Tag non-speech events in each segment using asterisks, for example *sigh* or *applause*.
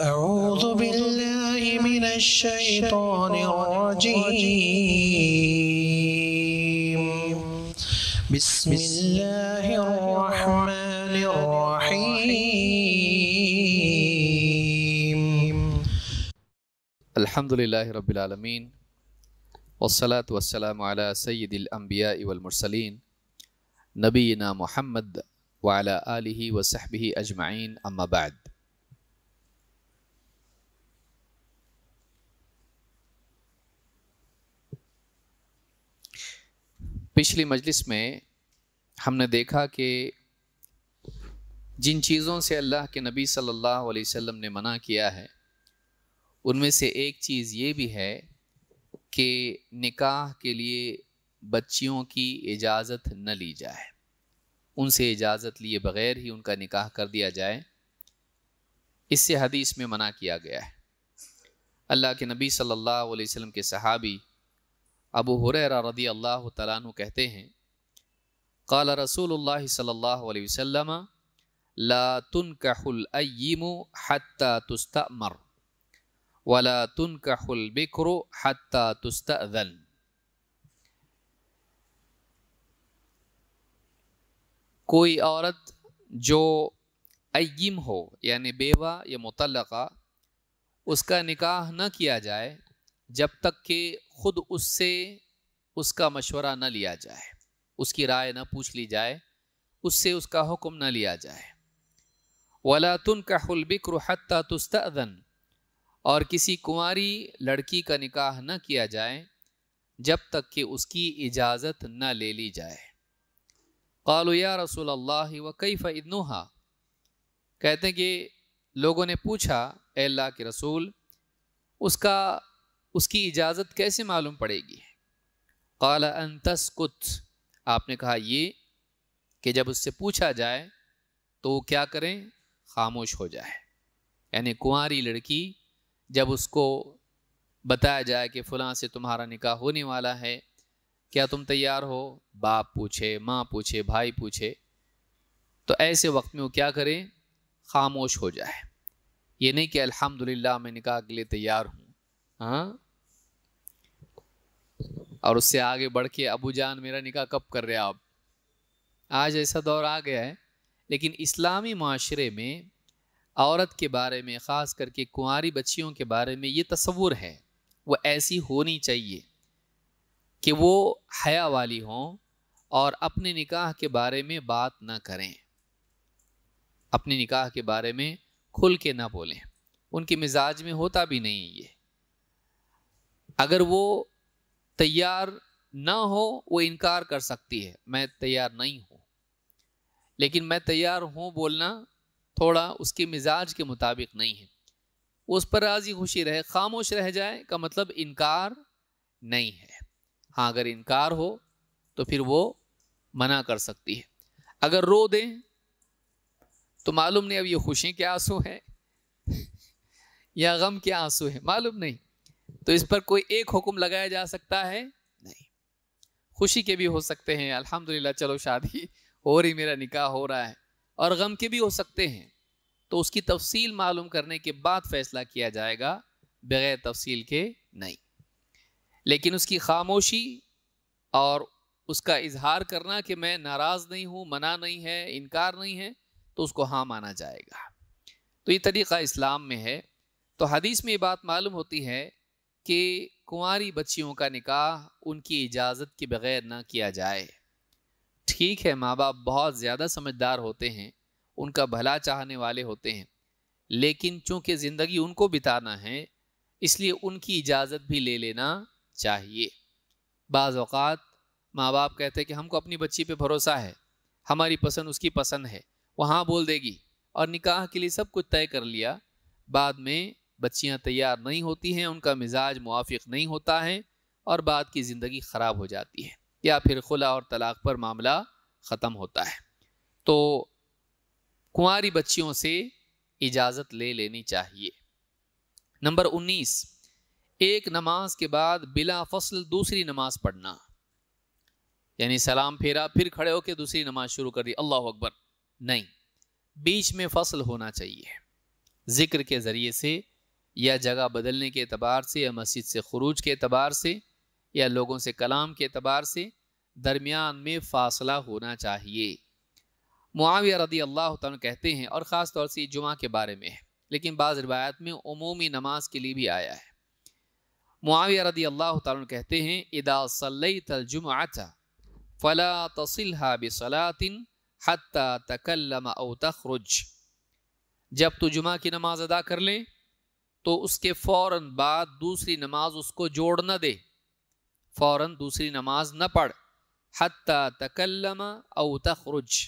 أعوذ بالله من الشيطان الرجيم بسم الله الرحمن الرحيم الحمد لله رب العالمين والصلاة والسلام على سيد الأنبياء والمرسلين نبينا محمد وعلى آله وصحبه أجمعين أما بعد पिछली मजलिस में हमने देखा कि जिन चीज़ों से अल्लाह के नबी सल्लल्लाहु अलैहि वसल्लम ने मना किया है उनमें से एक चीज़ ये भी है कि निकाह के लिए बच्चियों की इजाज़त न ली जाए उनसे इजाज़त लिए बग़ैर ही उनका निकाह कर दिया जाए इससे हदीस में मना किया गया है अल्लाह के नबी सल्लल्लाहु अलैहि वसल्लम के सहाबी अबू हुररा रदी अल्लाह तु कहते हैं رسول الله صلى الله عليه وسلم لا تنكح الأيم حتى تستأمر ولا تنكح البكر حتى تستأذن कोई औरत जो अयम हो यानी बेवा या मुतलक़ा उसका निकाह न किया जाए जब तक कि खुद उससे उसका मशवरा न लिया जाए उसकी राय न पूछ ली जाए उससे उसका हुक्म न लिया जाए वला तुन का हलबिक्र हत्ता तुस्तन और किसी कुंवारी लड़की का निकाह न किया जाए जब तक कि उसकी इजाज़त न ले ली जाए कालो या रसूल अल्लाह व कई फ़ैदनुहा कहते हैं कि लोगों ने पूछा अल्लाह के रसूल उसका उसकी इजाज़त कैसे मालूम पड़ेगी काला अन तस्कुत आपने कहा ये कि जब उससे पूछा जाए तो वो क्या करें खामोश हो जाए यानी कुंवारी लड़की जब उसको बताया जाए कि फ़लाँ से तुम्हारा निकाह होने वाला है क्या तुम तैयार हो बाप पूछे माँ पूछे भाई पूछे तो ऐसे वक्त में वो क्या करें खामोश हो जाए ये नहीं कि अल्हम्दुलिल्लाह मैं निकाह के लिए तैयार हूँ हाँ और उससे आगे बढ़ के अबू जान मेरा निकाह कब कर रहे आप आज ऐसा दौर आ गया है लेकिन इस्लामी माशरे में औरत के बारे में ख़ास करके कुंवारी बच्चियों के बारे में ये तस्वूर है वो ऐसी होनी चाहिए कि वो हया वाली हों और अपने निकाह के बारे में बात ना करें अपने निकाह के बारे में खुल के ना बोलें उनके मिजाज में होता भी नहीं ये अगर वो तैयार ना हो वो इनकार कर सकती है मैं तैयार नहीं हूँ लेकिन मैं तैयार हूँ बोलना थोड़ा उसके मिजाज के मुताबिक नहीं है उस पर राजी खुशी रहे खामोश रह जाए का मतलब इनकार नहीं है हाँ अगर इनकार हो तो फिर वो मना कर सकती है अगर रो दें तो मालूम नहीं अब ये खुशी के आंसू हैं या गम के आंसू हैं मालूम नहीं तो इस पर कोई एक हुक्म लगाया जा सकता है नहीं खुशी के भी हो सकते हैं अल्हम्दुलिल्लाह चलो शादी हो रही मेरा निकाह हो रहा है और गम के भी हो सकते हैं तो उसकी तफसील मालूम करने के बाद फैसला किया जाएगा बगैर तफसील के नहीं लेकिन उसकी खामोशी और उसका इजहार करना कि मैं नाराज़ नहीं हूँ मना नहीं है इनकार नहीं है तो उसको हाँ माना जाएगा तो ये तरीक़ा इस्लाम में है तो हदीस में ये बात मालूम होती है कि कुंवारी बच्चियों का निकाह उनकी इजाज़त के बगैर ना किया जाए ठीक है माँ बाप बहुत ज़्यादा समझदार होते हैं उनका भला चाहने वाले होते हैं लेकिन चूंकि ज़िंदगी उनको बिताना है इसलिए उनकी इजाज़त भी ले लेना चाहिए बाज़ माँ बाप कहते हैं कि हमको अपनी बच्ची पे भरोसा है हमारी पसंद उसकी पसंद है वहाँ बोल देगी और निकाह के लिए सब कुछ तय कर लिया बाद में बच्चियां तैयार नहीं होती हैं उनका मिजाज मुआफ़ नहीं होता है और बाद की ज़िंदगी ख़राब हो जाती है या फिर खुला और तलाक़ पर मामला ख़त्म होता है तो कुंवारी बच्चियों से इजाज़त ले लेनी चाहिए नंबर उन्नीस एक नमाज के बाद बिला फसल दूसरी नमाज पढ़ना यानी सलाम फेरा फिर खड़े होकर दूसरी नमाज शुरू कर दी अल्लाह अकबर नहीं बीच में फसल होना चाहिए ज़िक्र के ज़रिए से या जगह बदलने के अतबार से या मस्जिद से खरूज के अतबार से या लोगों से कलाम के अतबार से दरमियान में फासला होना चाहिए मुआविया रदी अल्लाह कहते हैं और ख़ास तौर से जुमा के बारे में है लेकिन बाज़ रिवायात में अमूमी नमाज के लिए भी आया है मुआविया रदी अल्लाह कहते हैं इदा सल्लई फ़ला तसिलहा बिसलातिन हती तकल्लम अव तखरुज जब तो जुमा की नमाज़ अदा कर लें तो उसके फ़ौर बाद दूसरी नमाज उसको जोड़ न दे फ़ौर दूसरी नमाज न पढ़ हती तकल्लम अव तखरुज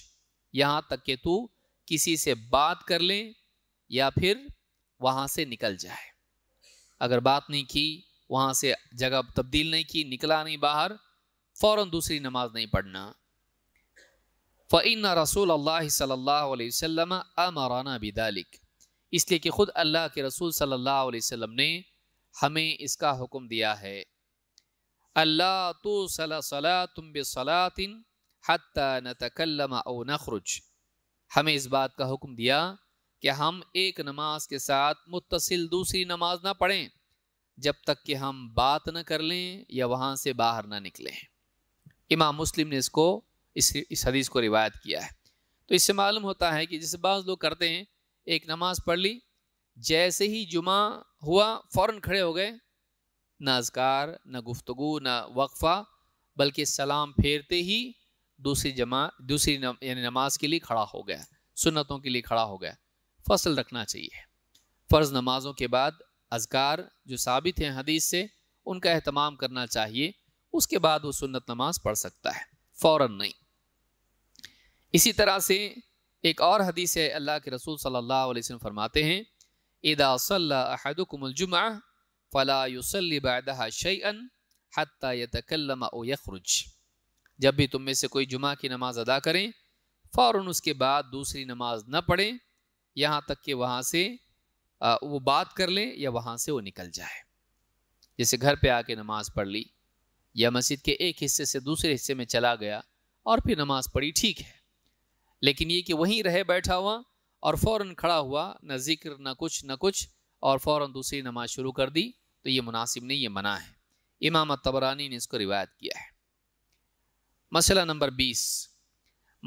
यहाँ तक कि तू किसी से बात कर लें या फिर वहाँ से निकल जाए अगर बात नहीं की वहाँ से जगह तब्दील नहीं की निकला नहीं बाहर फ़ौर दूसरी नमाज नहीं पढ़ना फ़ैन रसूल अल्लाह सल्ला वसम अमराना बिदालिक इसलिए कि ख़ुद अल्लाह के रसूल सल्लल्लाहु अलैहि वसल्लम ने हमें इसका हुक्म दिया है अल्लाह तो सला तुम बसलातिन न तकलम ओ नखरुज हमें इस बात का हुक्म दिया कि हम एक नमाज के साथ मुतसिल दूसरी नमाज ना पढ़ें जब तक कि हम बात न कर लें या वहाँ से बाहर ना निकलें इमाम मुस्लिम ने इसको इस इस हदीस को रिवायत किया है तो इससे मालूम होता है कि जैसे बाज़ लोग करते हैं एक नमाज पढ़ ली जैसे ही जुमा हुआ फ़ौर खड़े हो गए ना अजकार ना गुफ्तु ना वक्फ़ा बल्कि सलाम फेरते ही दूसरी जमा दूसरी नम, यानी नमाज के लिए खड़ा हो गया सुन्नतों के लिए खड़ा हो गया फसल रखना चाहिए फ़र्ज़ नमाजों के बाद अजगार जो साबित हैं हदीस से उनका अहतमाम करना चाहिए उसके बाद वो सुन्नत नमाज पढ़ सकता है फ़ौर नहीं इसी तरह से एक और हदीस है अल्लाह के रसूल सल्लल्लाहु अलैहि वसल्लम फरमाते हैं इदा सल्लाहदुकुमजुमा फ़ला युसलबादा शैन हती यकलम यखरुज जब भी तुम में से कोई जुमा की नमाज़ अदा करें फ़ौर उसके बाद दूसरी नमाज न पढ़ें यहाँ तक कि वहाँ से वो बात कर लें या वहाँ से वो निकल जाए जैसे घर पे आके नमाज़ पढ़ ली या मस्जिद के एक हिस्से से दूसरे हिस्से में चला गया और फिर नमाज़ पढ़ी ठीक है लेकिन ये कि वहीं रहे बैठा हुआ और फौरन खड़ा हुआ न जिक्र न कुछ न कुछ और फौरन दूसरी नमाज शुरू कर दी तो ये मुनासिब नहीं ये मना है इमाम तबरानी ने इसको रिवायत किया है मसला नंबर बीस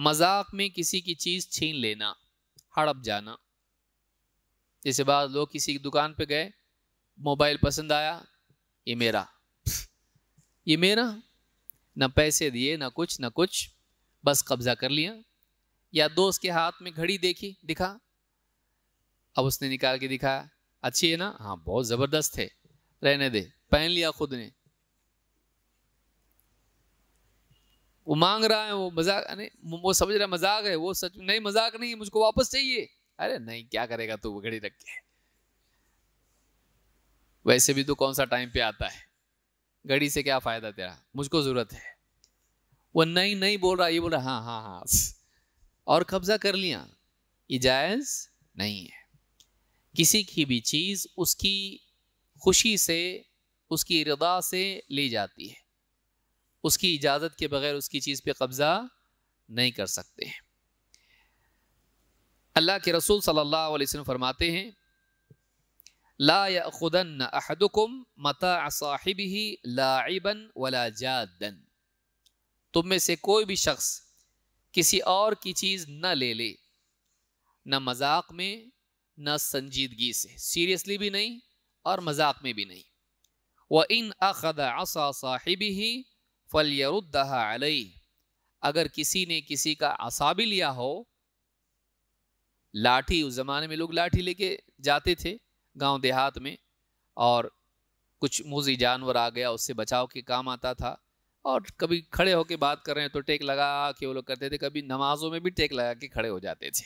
मजाक में किसी की चीज़ छीन लेना हड़प जाना जैसे बाद लोग किसी की दुकान पे गए मोबाइल पसंद आया ये मेरा ये मेरा ना पैसे दिए ना कुछ ना कुछ बस कब्ज़ा कर लिया या दोस्त के हाथ में घड़ी देखी दिखा अब उसने निकाल के दिखाया अच्छी है ना हाँ बहुत जबरदस्त है रहने दे पहन लिया खुद ने वो मांग रहा है वो मजाक नहीं वो समझ रहा मजाक है वो सच नहीं मजाक नहीं है मुझको वापस चाहिए अरे नहीं क्या करेगा तू घड़ी रख के वैसे भी तो कौन सा टाइम पे आता है घड़ी से क्या फायदा तेरा मुझको जरूरत है वो नहीं नहीं बोल रहा ये बोल रहा हाँ हाँ हाँ और कब्जा कर लिया जायज़ नहीं है किसी की भी चीज़ उसकी खुशी से उसकी रदा से ली जाती है उसकी इजाज़त के बगैर उसकी चीज़ पे कब्ज़ा नहीं कर सकते हैं अल्लाह के रसूल सल्लल्लाहु अलैहि वसल्लम फरमाते हैं ला अहदुकुम मता साहिब ही लाइबन वला जादन तुम में से कोई भी शख्स किसी और की चीज़ न ले ले न मजाक में न संजीदगी से सीरियसली भी नहीं और मजाक में भी नहीं व इन अखद असा साहिबी ही फल अलई अगर किसी ने किसी का असा भी लिया हो लाठी उस ज़माने में लोग लाठी लेके जाते थे गांव देहात में और कुछ मूजी जानवर आ गया उससे बचाव के काम आता था और कभी खड़े होकर बात कर रहे हैं तो टेक लगा के वो लोग करते थे कभी नमाज़ों में भी टेक लगा के खड़े हो जाते थे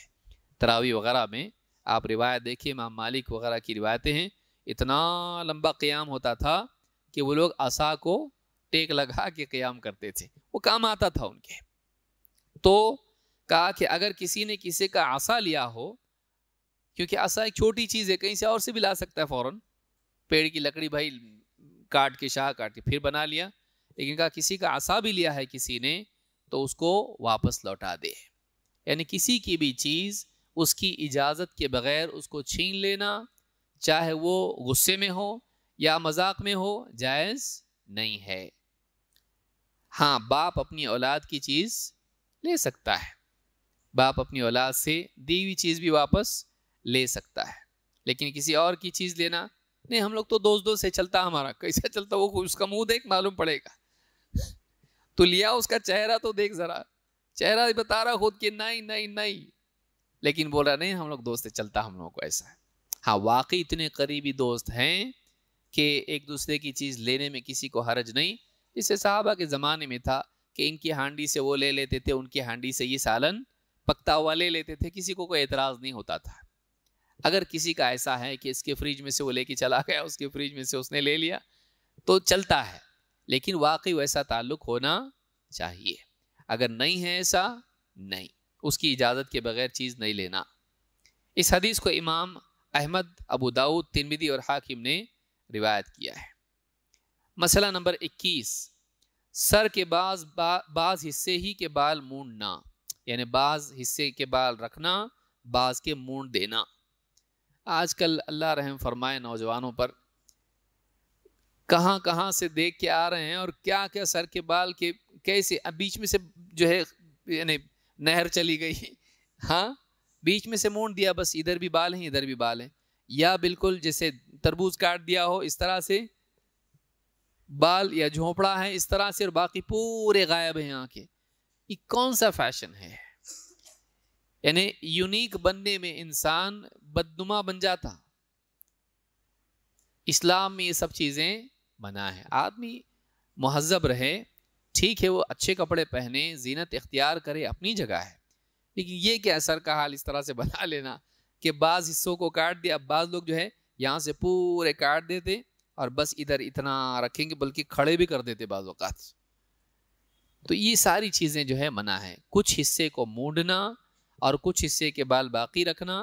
तरावी वगैरह में आप रिवायत देखिए माम मालिक वगैरह की रिवायतें हैं इतना लंबा क़्याम होता था कि वो लोग असा को टेक लगा के क़्याम करते थे वो काम आता था उनके तो कहा कि अगर किसी ने किसी का आसा लिया हो क्योंकि आसा एक छोटी चीज़ है कहीं से और से भी ला सकता है फ़ौरन पेड़ की लकड़ी भाई काट के शाह काट के फिर बना लिया लेकिन कहा किसी का आशा भी लिया है किसी ने तो उसको वापस लौटा दे यानी किसी की भी चीज़ उसकी इजाज़त के बग़ैर उसको छीन लेना चाहे वो गुस्से में हो या मजाक में हो जायज़ नहीं है हाँ बाप अपनी औलाद की चीज़ ले सकता है बाप अपनी औलाद से दी हुई चीज़ भी वापस ले सकता है लेकिन किसी और की चीज़ लेना नहीं हम लोग तो दोस्त दोस्त से चलता हमारा कैसा चलता वो उसका मुंह देख मालूम पड़ेगा तो लिया उसका चेहरा तो देख जरा चेहरा बता रहा खुद कि नहीं नहीं नहीं लेकिन बोल रहा नहीं हम लोग दोस्त है चलता हम लोगों को ऐसा है हाँ वाकई इतने करीबी दोस्त हैं कि एक दूसरे की चीज़ लेने में किसी को हरज नहीं इसे साहबा के ज़माने में था कि इनकी हांडी से वो ले लेते थे उनकी हांडी से ये सालन पकता हुआ ले लेते थे किसी को कोई एतराज़ नहीं होता था अगर किसी का ऐसा है कि इसके फ्रिज में से वो लेके चला गया उसके फ्रिज में से उसने ले लिया तो चलता है लेकिन वाकई वैसा ताल्लुक होना चाहिए अगर नहीं है ऐसा नहीं उसकी इजाज़त के बगैर चीज़ नहीं लेना इस हदीस को इमाम अहमद अबू दाऊद तिनबिदी और हाकिम ने रिवायत किया है मसला नंबर 21 सर के बाज बा, बाज हिस्से ही के बाल मूंडना यानी बाज हिस्से के बाल रखना बाज के मूड देना आजकल अल्लाह रहम फरमाए नौजवानों पर कहाँ कहाँ से देख के आ रहे हैं और क्या क्या सर के बाल के कैसे अब बीच में से जो है यानी नहर चली गई हाँ बीच में से मोड़ दिया बस इधर भी बाल हैं इधर भी बाल हैं या बिल्कुल जैसे तरबूज काट दिया हो इस तरह से बाल या झोंपड़ा है इस तरह से और बाकी पूरे गायब हैं यहाँ के ये कौन सा फैशन है यानी यूनिक बनने में इंसान बदनुमा बन जाता इस्लाम में ये सब चीज़ें मना है आदमी महजब रहे ठीक है वो अच्छे कपड़े पहने जीनत इख्तियार करे अपनी जगह है लेकिन ये क्या सर का हाल इस तरह से बना *laughs* लेना कि बाज़ हिस्सों को काट दिया अब बाज़ लोग जो है यहाँ से पूरे काट देते और बस इधर इतना रखेंगे बल्कि खड़े भी कर देते बाज़ात तो ये सारी चीज़ें जो है मना है कुछ हिस्से को मूडना और कुछ हिस्से के बाल बाकी रखना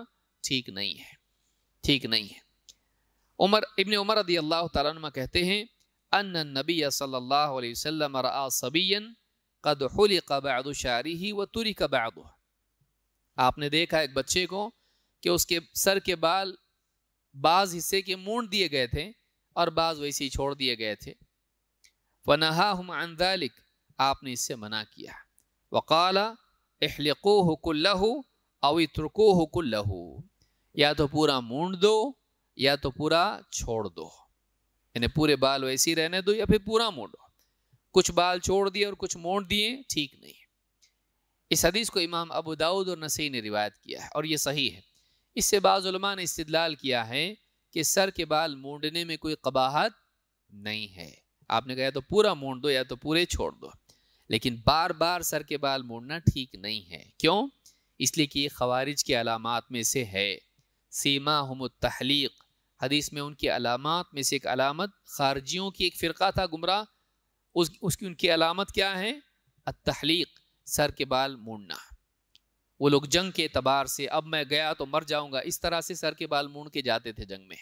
ठीक नहीं है ठीक नहीं है उमर इबन उमर रदी अल्लाह तमा कहते हैं अन नबी सल्ला वसम सबीन कदहुल कबाद शारी ही व तुरी कबाद आपने देखा एक बच्चे को कि उसके सर के बाल बाज़ हिस्से के मूड दिए गए थे और बाज़ वैसे ही छोड़ दिए गए थे वनहा हम अनदालिक आपने इससे मना किया वकाला अहलको हुकुल्लहू अवित्रको हुकुल्लहू या तो पूरा मूड दो या तो पूरा छोड़ दो यानी पूरे बाल वैसे ही रहने दो या फिर पूरा मोड़ो कुछ बाल छोड़ दिए और कुछ मोड़ दिए ठीक नहीं इस हदीस को इमाम अबू दाऊद और नसी ने रिवायत किया है और ये सही है इससे बाज़ुलमा ने इस्तलाल किया है कि सर के बाल मोड़ने में कोई कबाहत नहीं है आपने कहा तो पूरा मोड़ दो या तो पूरे छोड़ दो लेकिन बार बार सर के बाल मोड़ना ठीक नहीं है क्यों इसलिए कि ये खवारिज की अलामत में से है सीमा हम तहलीक हदीस में उनकी अलामत में से एक अलामत खारजियों की एक फ़िरका था गुमराह उस उसकी उनकी अलामत क्या है अतहलीक सर के बाल मूड़ना वो लोग जंग के एतबार से अब मैं गया तो मर जाऊंगा इस तरह से सर के बाल मूड़ के जाते थे जंग में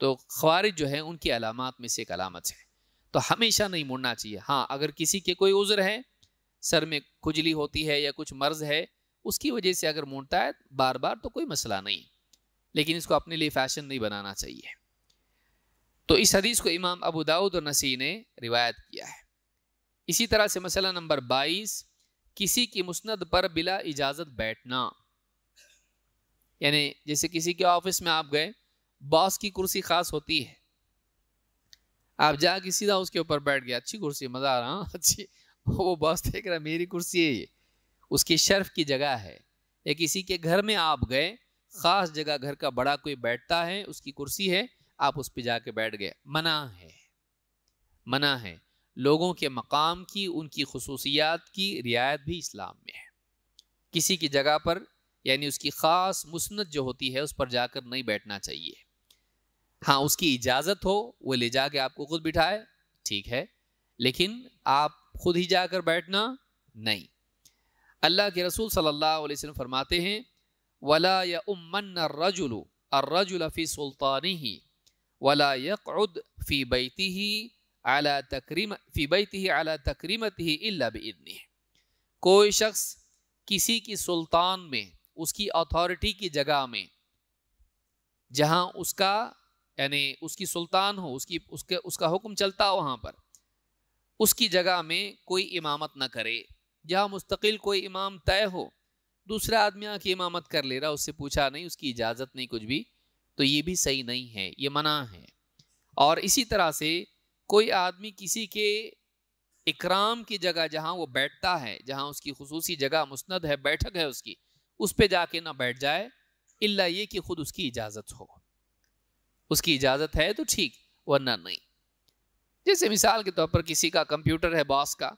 तो खारिज जो है उनकी अलामत में से एक अलामत है तो हमेशा नहीं मुड़ना चाहिए हाँ अगर किसी के कोई उज़्र है सर में खुजली होती है या कुछ मर्ज है उसकी वजह से अगर मुड़ता है बार बार तो कोई मसला नहीं लेकिन इसको अपने लिए फैशन नहीं बनाना चाहिए तो इस हदीस को इमाम अबू दाऊद और नसी ने रिवायत किया है इसी तरह से मसला नंबर बाईस किसी की मुस्ंद पर बिला इजाज़त बैठना यानी जैसे किसी के ऑफिस में आप गए बॉस की कुर्सी खास होती है आप जाके सीधा उसके ऊपर बैठ गया अच्छी कुर्सी मज़ा आ रहा हाँ, अच्छी वो बॉस देख रहा मेरी कुर्सी है ये उसकी शर्फ की जगह है या किसी के घर में आप गए ख़ास जगह घर का बड़ा कोई बैठता है उसकी कुर्सी है आप उस पर जाके बैठ गए मना है मना है लोगों के मकाम की उनकी खसूसियात की रियायत भी इस्लाम में है किसी की जगह पर यानी उसकी ख़ास मुसनत जो होती है उस पर जाकर नहीं बैठना चाहिए हाँ उसकी इजाज़त हो वो ले जाके आपको खुद बिठाए ठीक है लेकिन आप खुद ही जाकर बैठना नहीं अल्लाह के रसूल सल्लल्लाहु अलैहि वसल्लम फरमाते हैं वला यमन रजुल अर्रजुल फ़ी सुल्तानी ही वला यकद फ़ी बैती ही अला तकरीम फ़ी बैती ही अला तकरीमत ही अल्ला बदनी कोई शख्स किसी की सुल्तान में उसकी अथॉरिटी की जगह में जहाँ उसका यानी उसकी सुल्तान हो उसकी उसके उसका हुक्म चलता हो वहाँ पर उसकी जगह में कोई इमामत ना करे जहाँ मुस्तकिल कोई इमाम तय हो दूसरा आदमी आके इमामत कर ले रहा उससे पूछा नहीं उसकी इजाज़त नहीं कुछ भी तो ये भी सही नहीं है ये मना है और इसी तरह से कोई आदमी किसी के इकराम की जगह जहाँ वो बैठता है जहाँ उसकी खसूसी जगह मुस्ंद है बैठक है उसकी उस पर जाके ना बैठ जाए इल्ला ये कि खुद उसकी इजाज़त हो उसकी इजाज़त है तो ठीक वरना नहीं जैसे मिसाल के तौर पर किसी का कंप्यूटर है बॉस का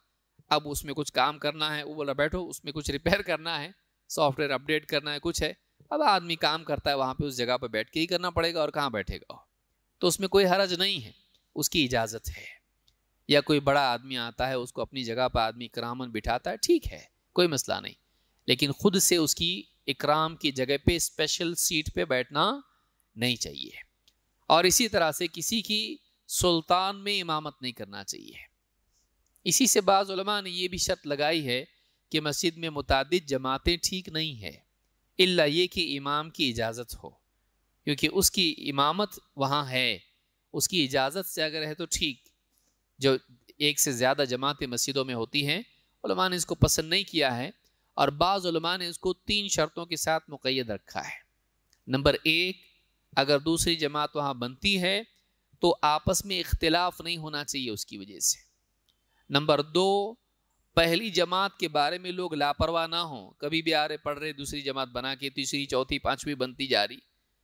अब उसमें कुछ काम करना है वो बोला बैठो उसमें कुछ रिपेयर करना है सॉफ्टवेयर अपडेट करना है कुछ है अब आदमी काम करता है वहाँ पे उस जगह पर बैठ के ही करना पड़ेगा और कहाँ बैठेगा तो उसमें कोई हरज नहीं है उसकी इजाज़त है या कोई बड़ा आदमी आता है उसको अपनी जगह पर आदमी इक्रामन बिठाता है ठीक है कोई मसला नहीं लेकिन ख़ुद से उसकी इकराम की जगह पे स्पेशल सीट पे बैठना नहीं चाहिए और इसी तरह से किसी की सुल्तान में इमामत नहीं करना चाहिए इसी से बाज़ ने यह भी शर्त लगाई है कि मस्जिद में मुतद जमातें ठीक नहीं है इल्ला ये कि इमाम की इजाज़त हो क्योंकि उसकी इमामत वहाँ है उसकी इजाज़त से अगर है तो ठीक जो एक से ज़्यादा जमातें मस्जिदों में होती हैं ने इसको पसंद नहीं किया है और बाज़ा ने इसको तीन शर्तों के साथ मुकैद रखा है नंबर एक अगर दूसरी जमात वहाँ बनती है तो आपस में इख्तलाफ नहीं होना चाहिए उसकी वजह से नंबर दो पहली जमात के बारे में लोग लापरवाह ना हों कभी भी आ रहे पढ़ रहे दूसरी जमात बना के तीसरी चौथी पांचवी बनती जा रही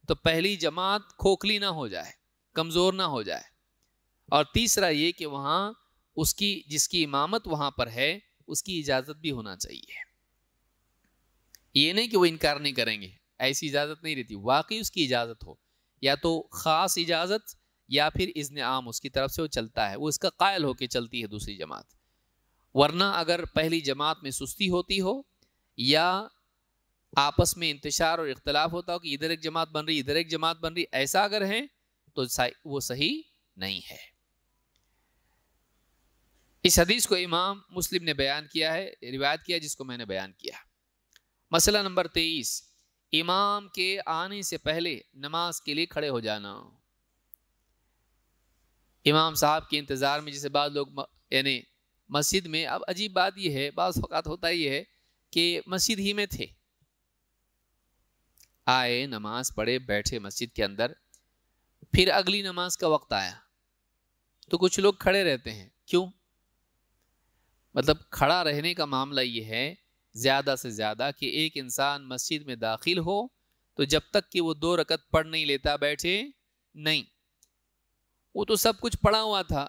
तो पहली जमात खोखली ना हो जाए कमज़ोर ना हो जाए और तीसरा ये कि वहाँ उसकी जिसकी इमामत वहाँ पर है उसकी इजाज़त भी होना चाहिए ये नहीं कि वो इनकार नहीं करेंगे ऐसी इजाज़त नहीं रहती वाकई उसकी इजाज़त हो या तो ख़ास इजाज़त या फिर इज़न आम उसकी तरफ से वो चलता है वो इसका कायल होकर चलती है दूसरी जमात वरना अगर पहली जमात में सुस्ती होती हो या आपस में इंतशार और इख्तलाफ होता हो कि इधर एक जमात बन रही इधर एक जमात बन रही ऐसा अगर है तो वो सही नहीं है इस हदीस को इमाम मुस्लिम ने बयान किया है रिवायत किया जिसको मैंने बयान किया मसला नंबर तेईस इमाम के आने से पहले नमाज के लिए खड़े हो जाना इमाम साहब के इंतज़ार में जैसे बाद लोग यानी मस्जिद में अब अजीब बात यह है बाज़ अवत होता ही है कि मस्जिद ही में थे आए नमाज पढ़े बैठे मस्जिद के अंदर फिर अगली नमाज का वक्त आया तो कुछ लोग खड़े रहते हैं क्यों मतलब खड़ा रहने का मामला ये है ज़्यादा से ज़्यादा कि एक इंसान मस्जिद में दाखिल हो तो जब तक कि वो दो रकत पढ़ नहीं लेता बैठे नहीं वो तो सब कुछ पढ़ा हुआ था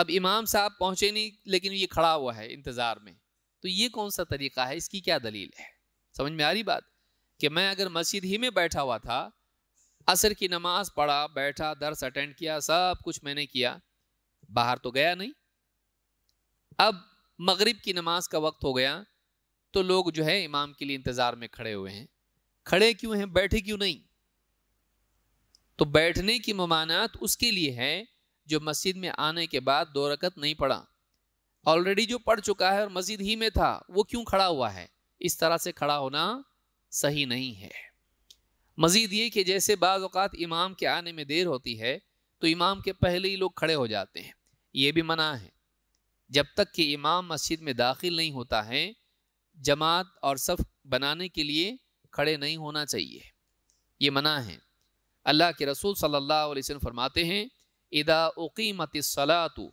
अब इमाम साहब पहुंचे नहीं लेकिन ये खड़ा हुआ है इंतज़ार में तो ये कौन सा तरीका है इसकी क्या दलील है समझ में आ रही बात कि मैं अगर मस्जिद ही में बैठा हुआ था असर की नमाज पढ़ा बैठा दर्स अटेंड किया सब कुछ मैंने किया बाहर तो गया नहीं अब मगरिब की नमाज का वक्त हो गया तो लोग जो है इमाम के लिए इंतज़ार में खड़े हुए हैं खड़े क्यों हैं बैठे क्यों नहीं तो बैठने की ममानात उसके लिए है जो मस्जिद में आने के बाद दो रकत नहीं पढ़ा ऑलरेडी जो पढ़ चुका है और मस्जिद ही में था वो क्यों खड़ा हुआ है इस तरह से खड़ा होना सही नहीं है मज़ीद ये कि जैसे बाज़ात इमाम के आने में देर होती है तो इमाम के पहले ही लोग खड़े हो जाते हैं ये भी मना है जब तक कि इमाम मस्जिद में दाखिल नहीं होता है जमात और सफ़ बनाने के लिए खड़े नहीं होना चाहिए ये मना है अल्लाह के रसूल सल्लल्लाहु अलैहि वसल्लम फरमाते हैं इदा उकीमत सलातु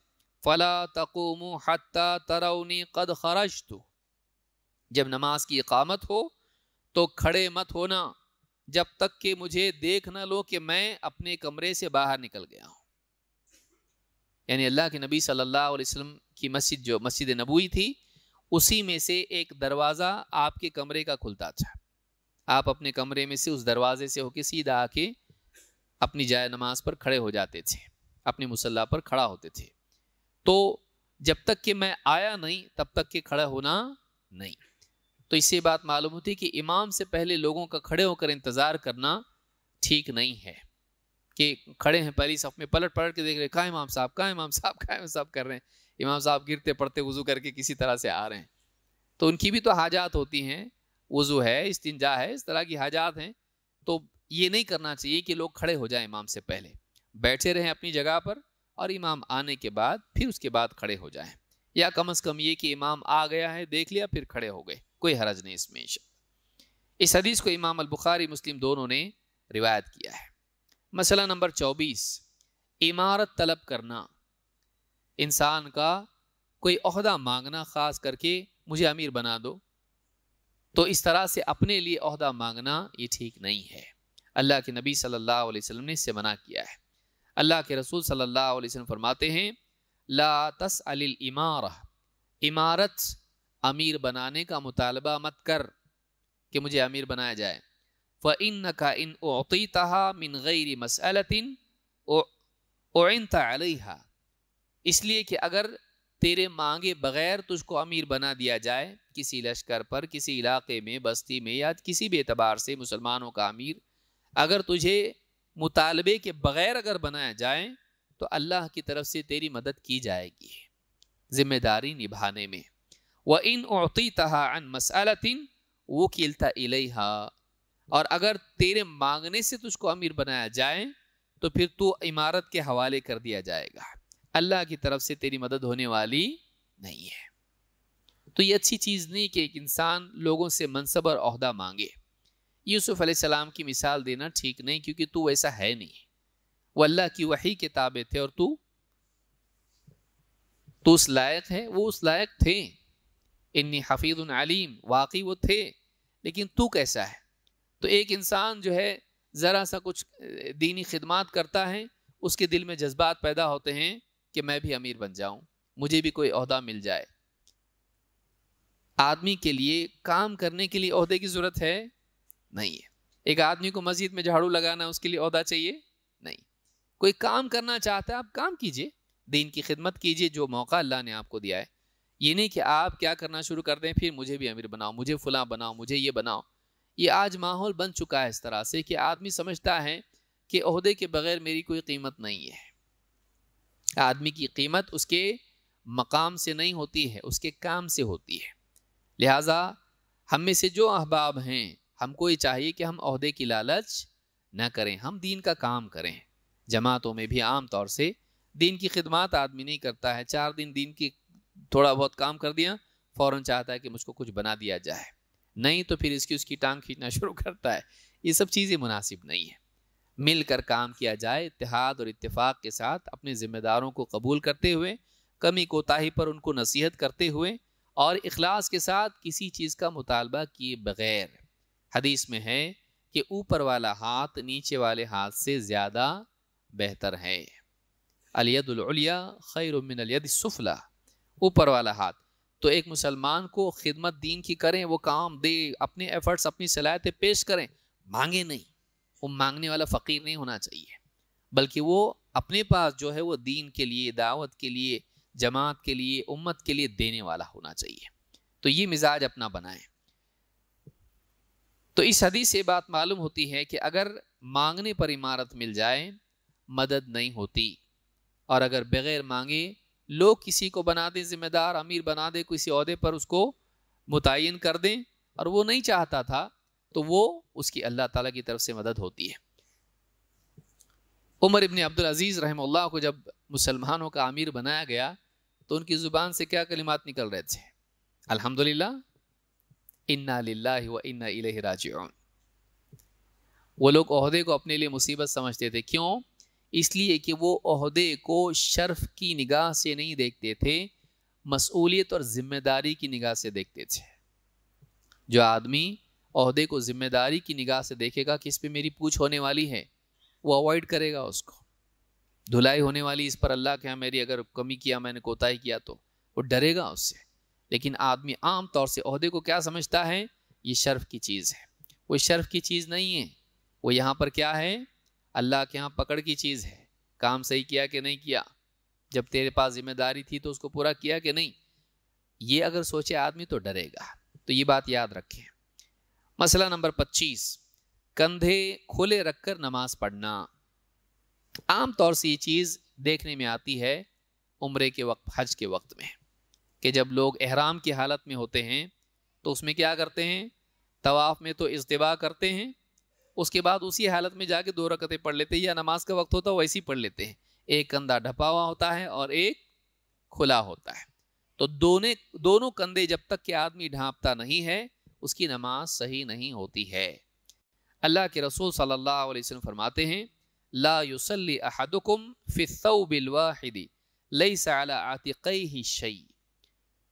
फ़ला तकुम हती कद तो जब नमाज की इकामत हो तो खड़े मत होना जब तक कि मुझे देख ना लो कि मैं अपने कमरे से बाहर निकल गया हूँ यानी अल्लाह के नबी सल्लल्लाहु अलैहि वसल्लम की मस्जिद जो मस्जिद नबूई थी उसी में से एक दरवाज़ा आपके कमरे का खुलता था आप अपने कमरे में से उस दरवाज़े से होके सीधा आके अपनी जाय नमाज पर खड़े हो जाते थे अपने मुसल्ला पर खड़ा होते थे तो जब तक कि मैं आया नहीं तब तक के खड़ा होना नहीं तो इससे बात मालूम होती कि इमाम से पहले लोगों का खड़े होकर इंतज़ार करना ठीक नहीं है कि खड़े हैं पहली सफ़ में पलट पलट के देख रहे कहाँ इमाम साहब कहाँ इमाम साहब कहाँ इमाम साहब कर रहे हैं इमाम साहब गिरते पड़ते वज़ू करके किसी तरह से आ रहे हैं तो उनकी भी तो हाजात होती हैं वज़ू है इस्तिंजा है इस तरह की हाजात हैं तो ये नहीं करना चाहिए कि लोग खड़े हो जाए इमाम से पहले बैठे रहें अपनी जगह पर और इमाम आने के बाद फिर उसके बाद खड़े हो जाएं या कम से कम ये कि इमाम आ गया है देख लिया फिर खड़े हो गए कोई हरज नहीं इसमें इस हदीस को इमाम अलबुखारी मुस्लिम दोनों ने रिवायत किया है मसला नंबर चौबीस इमारत तलब करना इंसान का कोई अहदा मांगना ख़ास करके मुझे अमीर बना दो तो इस तरह से अपने लिए अहदा मांगना ये ठीक नहीं है अल्लाह के नबी सल्लल्लाहु अलैहि वसल्लम ने इससे मना किया है अल्लाह के रसूल सल्लल्लाहु अलैहि वसल्लम फरमाते हैं ला तस अलिल इमारा इमारत अमीर बनाने का मुतालबा मत कर कि मुझे अमीर बनाया जाए व इन का इन ओती तहा मिन गैर मसलतिन ओन इसलिए कि अगर तेरे मांगे बगैर तुझको अमीर बना दिया जाए किसी लश्कर पर किसी इलाके में बस्ती में या किसी भी एतबार से मुसलमानों का अमीर अगर तुझे मुतालबे के बग़ैर अगर बनाया जाए तो अल्लाह की तरफ से तेरी मदद की जाएगी ज़िम्मेदारी निभाने में व इन औती तहा अन मसालतिन वो किलता इलेहा और अगर तेरे मांगने से तुझको अमीर बनाया जाए तो फिर तू इमारत के हवाले कर दिया जाएगा अल्लाह की तरफ से तेरी मदद होने वाली नहीं है तो ये अच्छी चीज़ नहीं कि एक इंसान लोगों से मनसब और अहदा मांगे यूसुफ सलाम की मिसाल देना ठीक नहीं क्योंकि तू वैसा है नहीं वो अल्लाह की वही किताबें थे और तू तो उस लायक है वो उस लायक थे इन्नी हफीज़ अलीम वाकई वो थे लेकिन तू कैसा है तो एक इंसान जो है ज़रा सा कुछ दीनी खिदमत करता है उसके दिल में जज्बात पैदा होते हैं कि मैं भी अमीर बन जाऊं मुझे भी कोई अहदा मिल जाए आदमी के लिए काम करने के लिए अहदे की ज़रूरत है नहीं है एक आदमी को मस्जिद में झाड़ू लगाना उसके लिए अहदा चाहिए नहीं कोई काम करना चाहता है आप काम कीजिए दीन की खिदमत कीजिए जो मौका अल्लाह ने आपको दिया है ये नहीं कि आप क्या करना शुरू कर दें फिर मुझे भी अमीर बनाओ मुझे फुला बनाओ मुझे ये बनाओ ये आज माहौल बन चुका है इस तरह से कि आदमी समझता है कि अहदे के बगैर मेरी कोई कीमत नहीं है आदमी की कीमत उसके मकाम से नहीं होती है उसके काम से होती है लिहाजा हम में से जो अहबाब हैं हमको ये चाहिए कि हम अहदे की लालच न करें हम दीन का काम करें जमातों में भी आम तौर से दीन की खिदमत आदमी नहीं करता है चार दिन दीन की थोड़ा बहुत काम कर दिया फ़ौर चाहता है कि मुझको कुछ बना दिया जाए नहीं तो फिर इसकी उसकी टांग खींचना *laughs* शुरू करता है ये सब चीज़ें मुनासिब नहीं है मिलकर काम किया जाए इतिहाद और इत्तेफाक के साथ अपने ज़िम्मेदारों को कबूल करते हुए कमी कोताही पर उनको नसीहत करते हुए और अखलास के साथ किसी चीज़ का मुतालबा किए बगैर हदीस में है कि ऊपर वाला हाथ नीचे वाले हाथ से ज़्यादा बेहतर है अलियदुलिया खैरमिनद सुफला ऊपर वाला हाथ तो एक मुसलमान को खिदमत दीन की करें वो काम दे अपने एफर्ट्स अपनी सलाहतें पेश करें मांगे नहीं वो मांगने वाला फ़कीर नहीं होना चाहिए बल्कि वो अपने पास जो है वो दीन के लिए दावत के लिए जमात के लिए उम्मत के लिए देने वाला होना चाहिए तो ये मिजाज अपना बनाएं तो इस हदीस से बात मालूम होती है कि अगर मांगने पर इमारत मिल जाए मदद नहीं होती और अगर बग़ैर मांगे लोग किसी को बना दें ज़िम्मेदार अमीर बना दें किसी अहदे पर उसको मुतन कर दें और वो नहीं चाहता था तो वो उसकी अल्लाह ताला की तरफ से मदद होती है उमर इबन अब्दुल अजीज़ रहमल्ला को जब मुसलमानों का अमीर बनाया गया तो उनकी ज़ुबान से क्या कलिमात निकल रहे थे अल्हम्दुलिल्लाह इन्ना लाला व इन्ना राजन वो लोग अहदे को अपने लिए मुसीबत समझते थे क्यों इसलिए कि वो अहदे को शर्फ की निगाह से नहीं देखते थे मसूलियत और ज़िम्मेदारी की निगाह से देखते थे जो आदमी अहदे को ज़िम्मेदारी की निगाह से देखेगा कि इस पर मेरी पूछ होने वाली है वो अवॉइड करेगा उसको धुलाई होने वाली इस पर अल्लाह के यहाँ मेरी अगर कमी किया मैंने कोताही किया तो वो डरेगा उससे लेकिन आदमी आम तौर से अहदे को क्या समझता है ये शर्फ की चीज़ है वो शर्फ की चीज़ नहीं है वो यहाँ पर क्या है अल्लाह के यहाँ पकड़ की चीज़ है काम सही किया कि नहीं किया जब तेरे पास जिम्मेदारी थी तो उसको पूरा किया कि नहीं ये अगर सोचे आदमी तो डरेगा तो ये बात याद रखें मसला नंबर पच्चीस कंधे खोले रखकर नमाज पढ़ना आम तौर से ये चीज़ देखने में आती है उम्र के वक्त हज के वक्त में कि जब लोग एहराम की हालत में होते हैं तो उसमें क्या करते हैं तवाफ़ में तो इज्तवा करते हैं उसके बाद उसी हालत में जाके दो रकतें पढ़ लेते हैं या नमाज का वक्त होता है वैसे ही पढ़ लेते हैं एक कंधा ढपा हुआ होता है और एक खुला होता है तो दोनों दोनों कंधे जब तक के आदमी ढांपता नहीं है उसकी नमाज सही नहीं होती है अल्लाह के रसूल सल्लल्लाहु अलैहि वसल्लम फरमाते हैं ला युसल्ली अहदुकुम फिसबिलवाहिदी लई सला आतिकई शई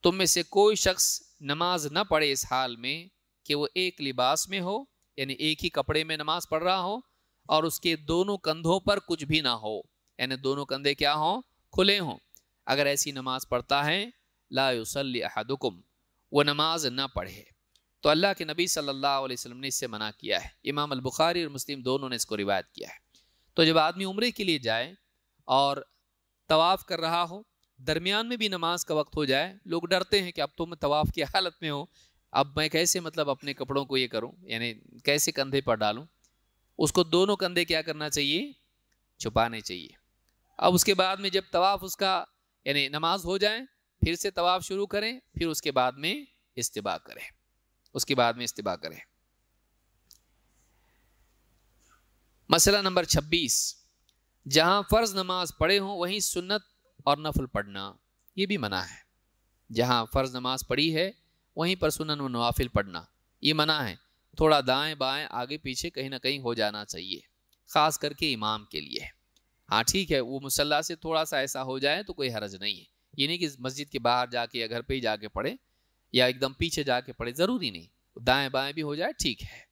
तुम में से कोई शख्स नमाज न पढ़े इस हाल में कि वो एक लिबास में हो यानी एक ही कपड़े में नमाज पढ़ रहा हो और उसके दोनों कंधों पर कुछ भी ना हो यानी दोनों कंधे क्या हों खुले हों अगर ऐसी नमाज पढ़ता है लायुसल अहदुकुम वो नमाज न पढ़े तो अल्लाह के नबी सल्लल्लाहु अलैहि वसल्लम ने इससे मना किया है इमाम अल बुखारी और मुस्लिम दोनों ने इसको रिवायत किया है तो जब आदमी उम्र के लिए जाए और तवाफ़ कर रहा हो दरमियान में भी नमाज का वक्त हो जाए लोग डरते हैं कि अब तो मैं तवाफ़ की *laughs* हालत में हूँ अब मैं कैसे मतलब अपने कपड़ों को ये करूँ यानी कैसे कंधे पर डालूँ उसको दोनों कंधे क्या करना चाहिए छुपाने चाहिए अब उसके बाद में जब तवाफ़ उसका यानी नमाज हो जाए फिर से तवाफ़ शुरू करें फिर उसके बाद में इस्तबा करें उसके बाद में इस्तबा करें मसला नंबर 26 जहां फ़र्ज़ नमाज पढ़े हों वहीं सुन्नत और नफल पढ़ना ये भी मना है जहाँ फ़र्ज़ नमाज पढ़ी है वहीं पर सुनन व नवाफिल पढ़ना ये मना है थोड़ा दाएं बाएं आगे पीछे कहीं ना कहीं हो जाना चाहिए ख़ास करके इमाम के लिए हाँ ठीक है वो मुसल्ला से थोड़ा सा ऐसा हो जाए तो कोई हरज नहीं है ये नहीं कि मस्जिद के बाहर जाके या घर पे ही जाके पढ़े या एकदम पीछे जाके पढ़े ज़रूरी नहीं दाएं बाएं भी हो जाए ठीक है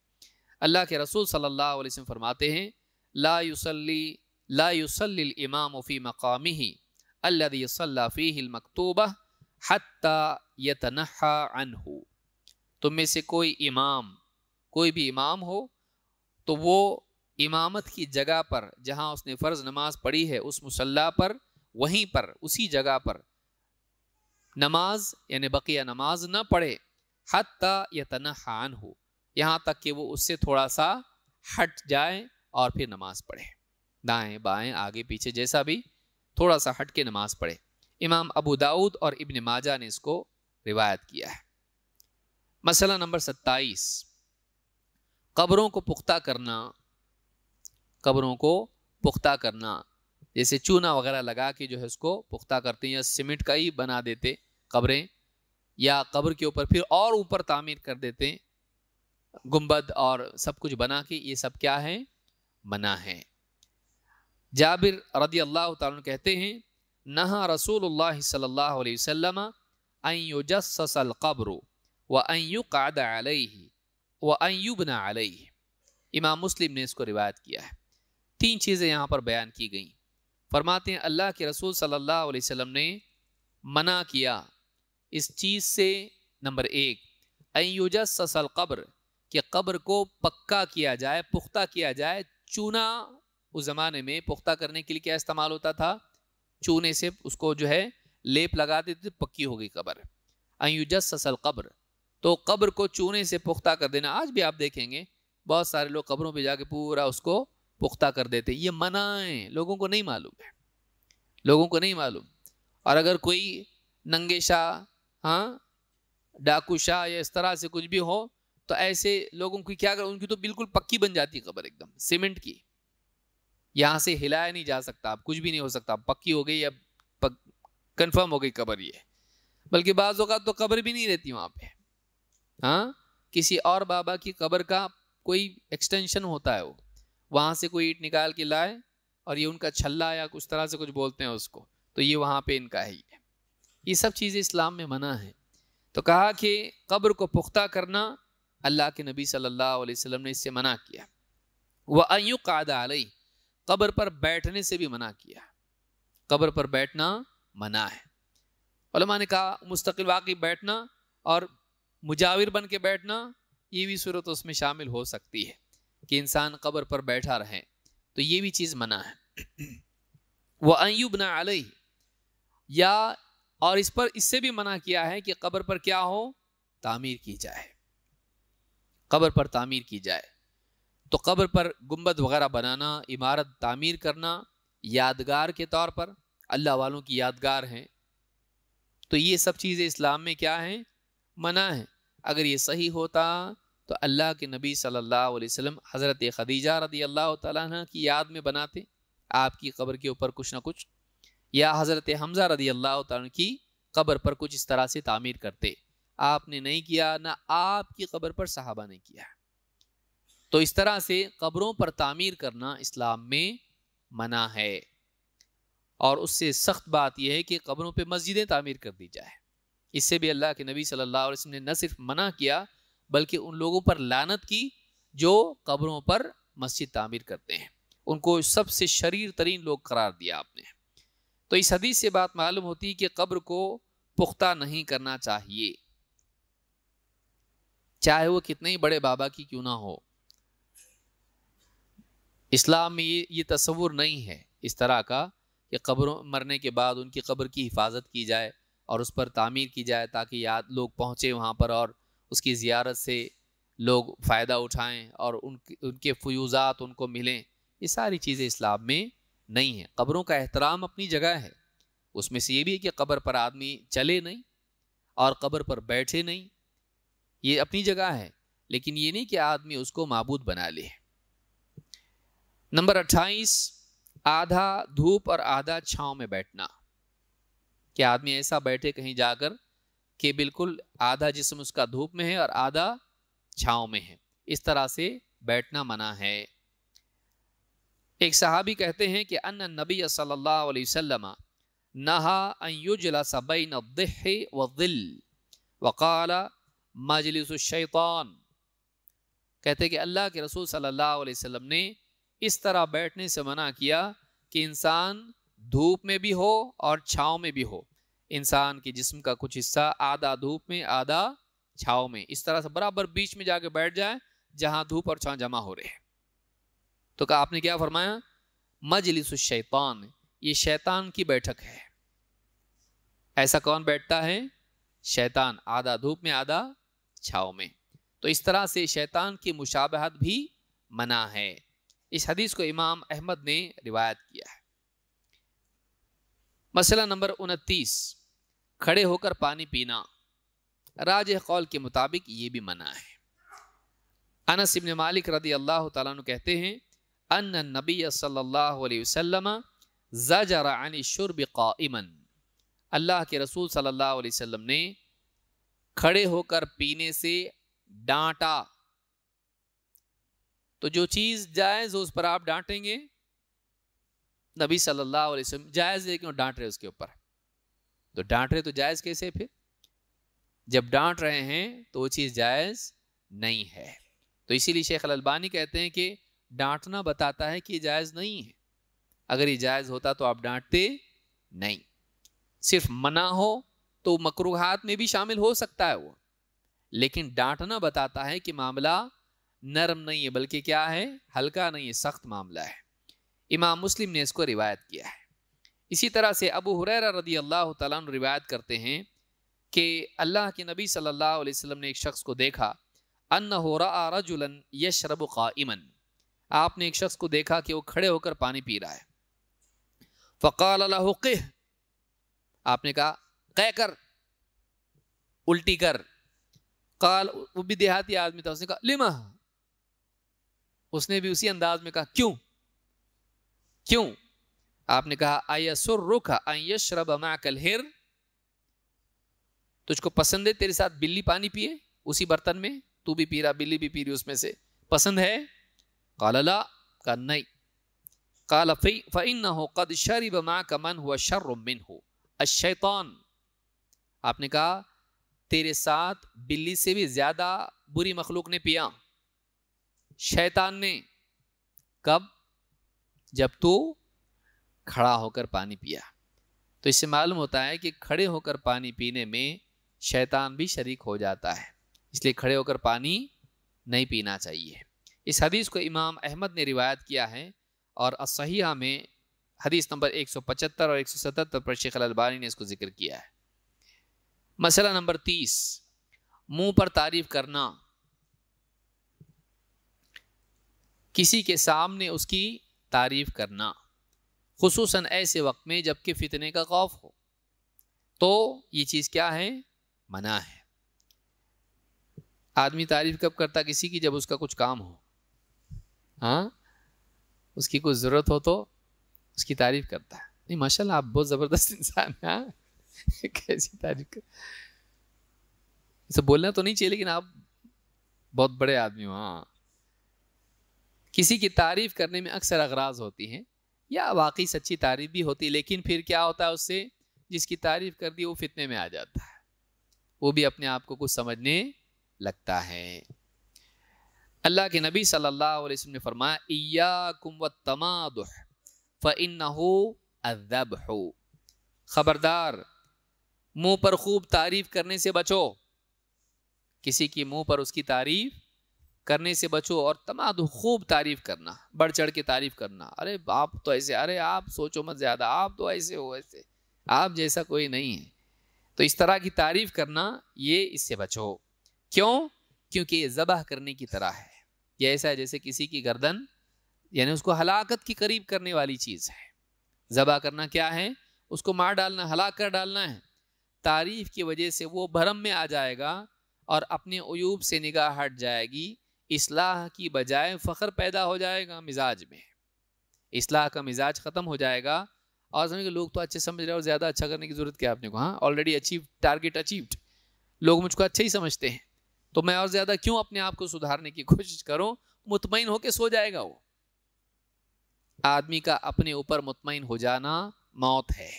अल्लाह के रसूल सल्लल्लाहु अलैहि वसल्लम फरमाते हैं ला युसल्ली ला युसल्लिल इमाम फ़ी मकामी ही अल्लाफ़ीमकतूबा हती तुम में से कोई इमाम कोई भी इमाम हो तो वो इमामत की जगह पर जहाँ उसने फ़र्ज़ नमाज पढ़ी है उस मुसल्ला पर वहीं पर उसी जगह पर नमाज यानी बकिया नमाज न पढ़े हती यतनहान हो यहाँ तक कि वो उससे थोड़ा सा हट जाए और फिर नमाज पढ़े दाएं बाएं आगे पीछे जैसा भी थोड़ा सा हट के नमाज पढ़े इमाम अबू दाऊद और इब्न माजा ने इसको रिवायत किया है मसला नंबर सत्ताईस कब्रों को पुख्ता करना कब्रों को पुख्ता करना जैसे चूना वगैरह लगा के जो है उसको पुख्ता करते हैं या सीमेंट का ही बना देते कब्रें या कब्र के ऊपर फिर और ऊपर तामीर कर देते गुम्बद और सब कुछ बना के ये सब क्या है मना है जाबिर रदी अल्लाह तहते कहते हैं नहा रसूल सल्ला वसम कब्र व अयु काद अलही व अलही इमाम मुस्लिम ने इसको रिवायत किया है तीन चीज़ें यहाँ पर बयान की गई फरमाते हैं अल्लाह के रसूल सल्ला अलैहि ने मना किया इस चीज़ से नंबर एक अयुजा ससल कब्र कि कब्र को पक्का किया जाए पुख्ता किया जाए चूना उस ज़माने में पुख्ता करने के लिए क्या इस्तेमाल होता था चूने से उसको जो है लेप लगा देते पक्की हो गई कब्र अयुजस असल कब्र तो कब्र को चूने से पुख्ता कर देना आज भी आप देखेंगे बहुत सारे लोग कब्रों पे जाके पूरा उसको पुख्ता कर देते ये मनाएं लोगों को नहीं मालूम है लोगों को नहीं मालूम और अगर कोई नंगे शाह हाँ डाकू शाह या इस तरह से कुछ भी हो तो ऐसे लोगों की क्या कर उनकी तो बिल्कुल पक्की बन जाती है खबर एकदम सीमेंट की यहाँ से हिलाया नहीं जा सकता अब कुछ भी नहीं हो सकता पक्की हो गई अब पक कन्फर्म हो गई कबर ये बल्कि बाज़ अवत तो कबर भी नहीं रहती वहाँ पे हाँ किसी और बाबा की कबर का कोई एक्सटेंशन होता है वो वहाँ से कोई ईट निकाल के लाए और ये उनका छल्ला या कुछ तरह से कुछ बोलते हैं उसको तो ये वहाँ पे इनका है ये ये सब चीज़ें इस्लाम में मना है तो कहा कि कब्र को पुख्ता करना अल्लाह के नबी सल्लल्लाहु अलैहि वसल्लम ने इससे मना किया वह अयु कादा अलई कब्र पर बैठने से भी मना किया कब्र पर बैठना मना है ने कहा मुस्तकिल वाकई बैठना और मुजाविर बन के बैठना ये भी सूरत उसमें शामिल हो सकती है कि इंसान कब्र पर बैठा रहे तो ये भी चीज़ मना है *clears throat* वह अयुब ना या और इस पर इससे भी मना किया है कि कब्र पर क्या हो तामीर की जाए कब्र पर तामीर की जाए तो कब्र पर गुम्बद वगैरह बनाना इमारत तामीर करना यादगार के तौर पर अल्लाह वालों की यादगार हैं तो ये सब चीज़ें इस्लाम में क्या हैं मना है अगर ये सही होता तो अल्लाह के नबी सल्लल्लाहु अलैहि वसल्लम हज़रत खदीजा रदी अल्लाह तह की याद में बनाते आपकी कब्र के ऊपर कुछ ना कुछ या हज़रत हमज़ा रदी अल्लाह तह की कब्र पर कुछ इस तरह से तामीर करते आपने नहीं किया ना आपकी कब्र पर सहाबा ने किया तो इस तरह से कब्रों पर तामीर करना इस्लाम में मना है और उससे सख्त बात यह है कि कब्रों पर मस्जिदें तामीर कर दी जाए इससे भी अल्लाह के नबी सल्लल्लाहु अलैहि वसल्लम ने न सिर्फ मना किया बल्कि उन लोगों पर लानत की जो कब्रों पर मस्जिद तामीर करते हैं उनको सबसे शरीर तरीन लोग करार दिया आपने तो इस हदीस से बात मालूम होती है कि कब्र को पुख्ता नहीं करना चाहिए चाहे वो कितने ही बड़े बाबा की क्यों ना हो इस्लाम में ये ये तस्वूर नहीं है इस तरह का कि कब्रों मरने के बाद उनकी कब्र की हिफाजत की जाए और उस पर तामीर की जाए ताकि याद लोग पहुँचें वहाँ पर और उसकी ज़ियारत से लोग फ़ायदा उठाएँ और उन उनके फ्यूज़ात उनको मिलें ये सारी चीज़ें इस्लाम में नहीं हैं कब्रों का एहतराम अपनी जगह है उसमें से ये भी है कि कब्र पर आदमी चले नहीं और कब्र पर बैठे नहीं ये अपनी जगह है लेकिन ये नहीं कि आदमी उसको मबूद बना ले नंबर अट्ठाईस आधा धूप और आधा छांव में बैठना क्या आदमी ऐसा बैठे कहीं जाकर कि बिल्कुल आधा जिसम उसका धूप में है और आधा छांव में है इस तरह से बैठना मना है एक सहाबी कहते हैं कि अन नबी सल्लल्लाहु अलैहि वसल्लम नहा वकाला मजलिस शैतान कहते कि अल्लाह के रसूल सल्लल्लाहु अलैहि वसल्लम ने इस तरह बैठने से मना किया कि इंसान धूप में भी हो और छाँव में भी हो इंसान के जिस्म का कुछ हिस्सा आधा धूप में आधा छाँव में इस तरह से बराबर बीच में जाके बैठ जाए जहाँ धूप और छाँव जमा हो रहे हैं तो कहा आपने क्या फरमाया मजलिस शैतान ये शैतान की बैठक है ऐसा कौन बैठता है शैतान आधा धूप में आधा छाव में तो इस तरह से शैतान की मुशाबहत भी मना है इस हदीस को इमाम अहमद ने रिवायत किया है मसला नंबर उनतीस खड़े होकर पानी पीना राज कौल के मुताबिक ये भी मना है अनस इबन मालिक रदी अल्लाह तु कहते हैं अन नबी सल्लल्लाहु अलैहि वसल्लम जजर अन शुरब काइमन अल्लाह के रसूल सल्लल्लाहु अलैहि वसल्लम ने खड़े होकर पीने से डांटा तो जो चीज़ जायज़ हो उस पर आप डांटेंगे नबी सल्लल्लाहु अलैहि वसल्लम जायज़ लेकिन डांट रहे उसके ऊपर तो डांट रहे तो जायज़ कैसे फिर जब डांट रहे हैं तो वो चीज़ जायज़ नहीं है तो इसीलिए शेख अलबानी कहते हैं कि डांटना बताता है कि ये जायज़ नहीं है अगर ये जायज़ होता तो आप डांटते नहीं सिर्फ मना हो तो मकरूहत में भी शामिल हो सकता है वो लेकिन डांटना बताता है कि मामला नरम नहीं है बल्कि क्या है हल्का नहीं है सख्त मामला है इमाम मुस्लिम ने इसको रिवायत किया है इसी तरह से अबू हुरैरा रदी अल्लाह तला रिवायत करते हैं कि अल्लाह के नबी सल्लल्लाहु अलैहि ने एक शख्स को देखा अन्न हो रजुलन यशरब क़ाइमन आपने एक शख्स को देखा कि वो खड़े होकर पानी पी रहा है फ़काल अल्लाह आपने कहा कह कर उल्टी कर काल वो भी देहाती आदमी था उसने कहा लिमा उसने भी उसी अंदाज में कहा क्यों क्यों आपने कहा आयसुर रुख अमा कल हिर तुझको पसंद है तेरे साथ बिल्ली पानी पिए उसी बर्तन में तू भी पी रहा बिल्ली भी पी रही उसमें से पसंद है कालला का नहीं काल फ़िन हो कद शरीब का मन हुआ शर्रमिन हो आपने कहा तेरे साथ बिल्ली से भी ज़्यादा बुरी मखलूक ने पिया शैतान ने कब जब तू खड़ा होकर पानी पिया तो इससे मालूम होता है कि खड़े होकर पानी पीने में शैतान भी शरीक हो जाता है इसलिए खड़े होकर पानी नहीं पीना चाहिए इस हदीस को इमाम अहमद ने रिवायत किया है और असहिया में हदीस नंबर 175 और 177 पर शेख अलबानी ने इसको जिक्र किया है मसला नंबर 30 मुंह पर तारीफ करना किसी के सामने उसकी तारीफ करना खसूस ऐसे वक्त में जबकि फ़ितने का खौफ हो तो ये चीज़ क्या है मना है आदमी तारीफ कब करता किसी की जब उसका कुछ काम हो हाँ उसकी कुछ ज़रूरत हो तो उसकी तारीफ करता है नहीं माशाल्लाह आप बहुत ज़बरदस्त इंसान हैं हाँ *laughs* कैसी तारीफ कर सब बोलना तो नहीं चाहिए लेकिन आप बहुत बड़े आदमी हो हाँ किसी की तारीफ करने में अक्सर अगराज होती हैं या वाकई सच्ची तारीफ भी होती है लेकिन फिर क्या होता है उससे जिसकी तारीफ कर दी वो फितने में आ जाता है वो भी अपने आप को कुछ समझने लगता है अल्लाह के नबी सल्लल्लाहु अलैहि वसल्लम ने फरमाया तमादुह खबरदार मुंह पर खूब तारीफ करने से बचो किसी की मुंह पर उसकी तारीफ करने से बचो और तमाद खूब तारीफ़ करना बढ़ चढ़ के तारीफ़ करना अरे आप तो ऐसे अरे आप सोचो मत ज़्यादा आप तो ऐसे हो ऐसे आप जैसा कोई नहीं है तो इस तरह की तारीफ़ करना ये इससे बचो क्यों क्योंकि ये ज़बह करने की तरह है ये ऐसा है जैसे किसी की गर्दन यानी उसको हलाकत के करीब करने वाली चीज़ है ज़बह करना क्या है उसको मार डालना हलाक कर डालना है तारीफ़ की वजह से वो भरम में आ जाएगा और अपने अयूब से निगाह हट जाएगी इसलाह की बजाय फ़ख्र पैदा हो जाएगा मिजाज में इसलाह का मिजाज ख़त्म हो जाएगा और समझ लोग तो अच्छे समझ रहे हैं और ज़्यादा अच्छा करने की ज़रूरत क्या आपने को हाँ ऑलरेडी अचीव टारगेट अचीव्ड लोग मुझको अच्छे ही समझते हैं तो मैं और ज़्यादा क्यों अपने आप को सुधारने की कोशिश करूँ मुतमिन होकर सो जाएगा वो आदमी का अपने ऊपर मुतमिन हो जाना मौत है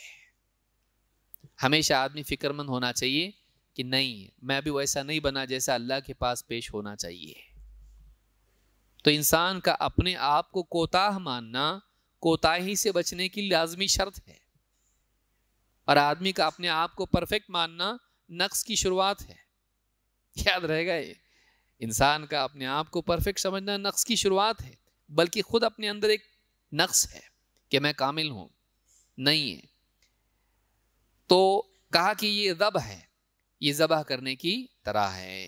हमेशा आदमी फिक्रमंद होना चाहिए कि नहीं मैं भी वैसा नहीं बना जैसा अल्लाह के पास पेश होना चाहिए तो इंसान का अपने आप को कोताह मानना कोताही से बचने की लाजमी शर्त है और आदमी का अपने आप को परफेक्ट मानना नक्स की शुरुआत है याद रहेगा ये इंसान का अपने आप को परफेक्ट समझना नक्स की शुरुआत है बल्कि खुद अपने अंदर एक नक्स है कि मैं कामिल हूं नहीं है तो कहा कि ये रब है ये जबह करने की तरह है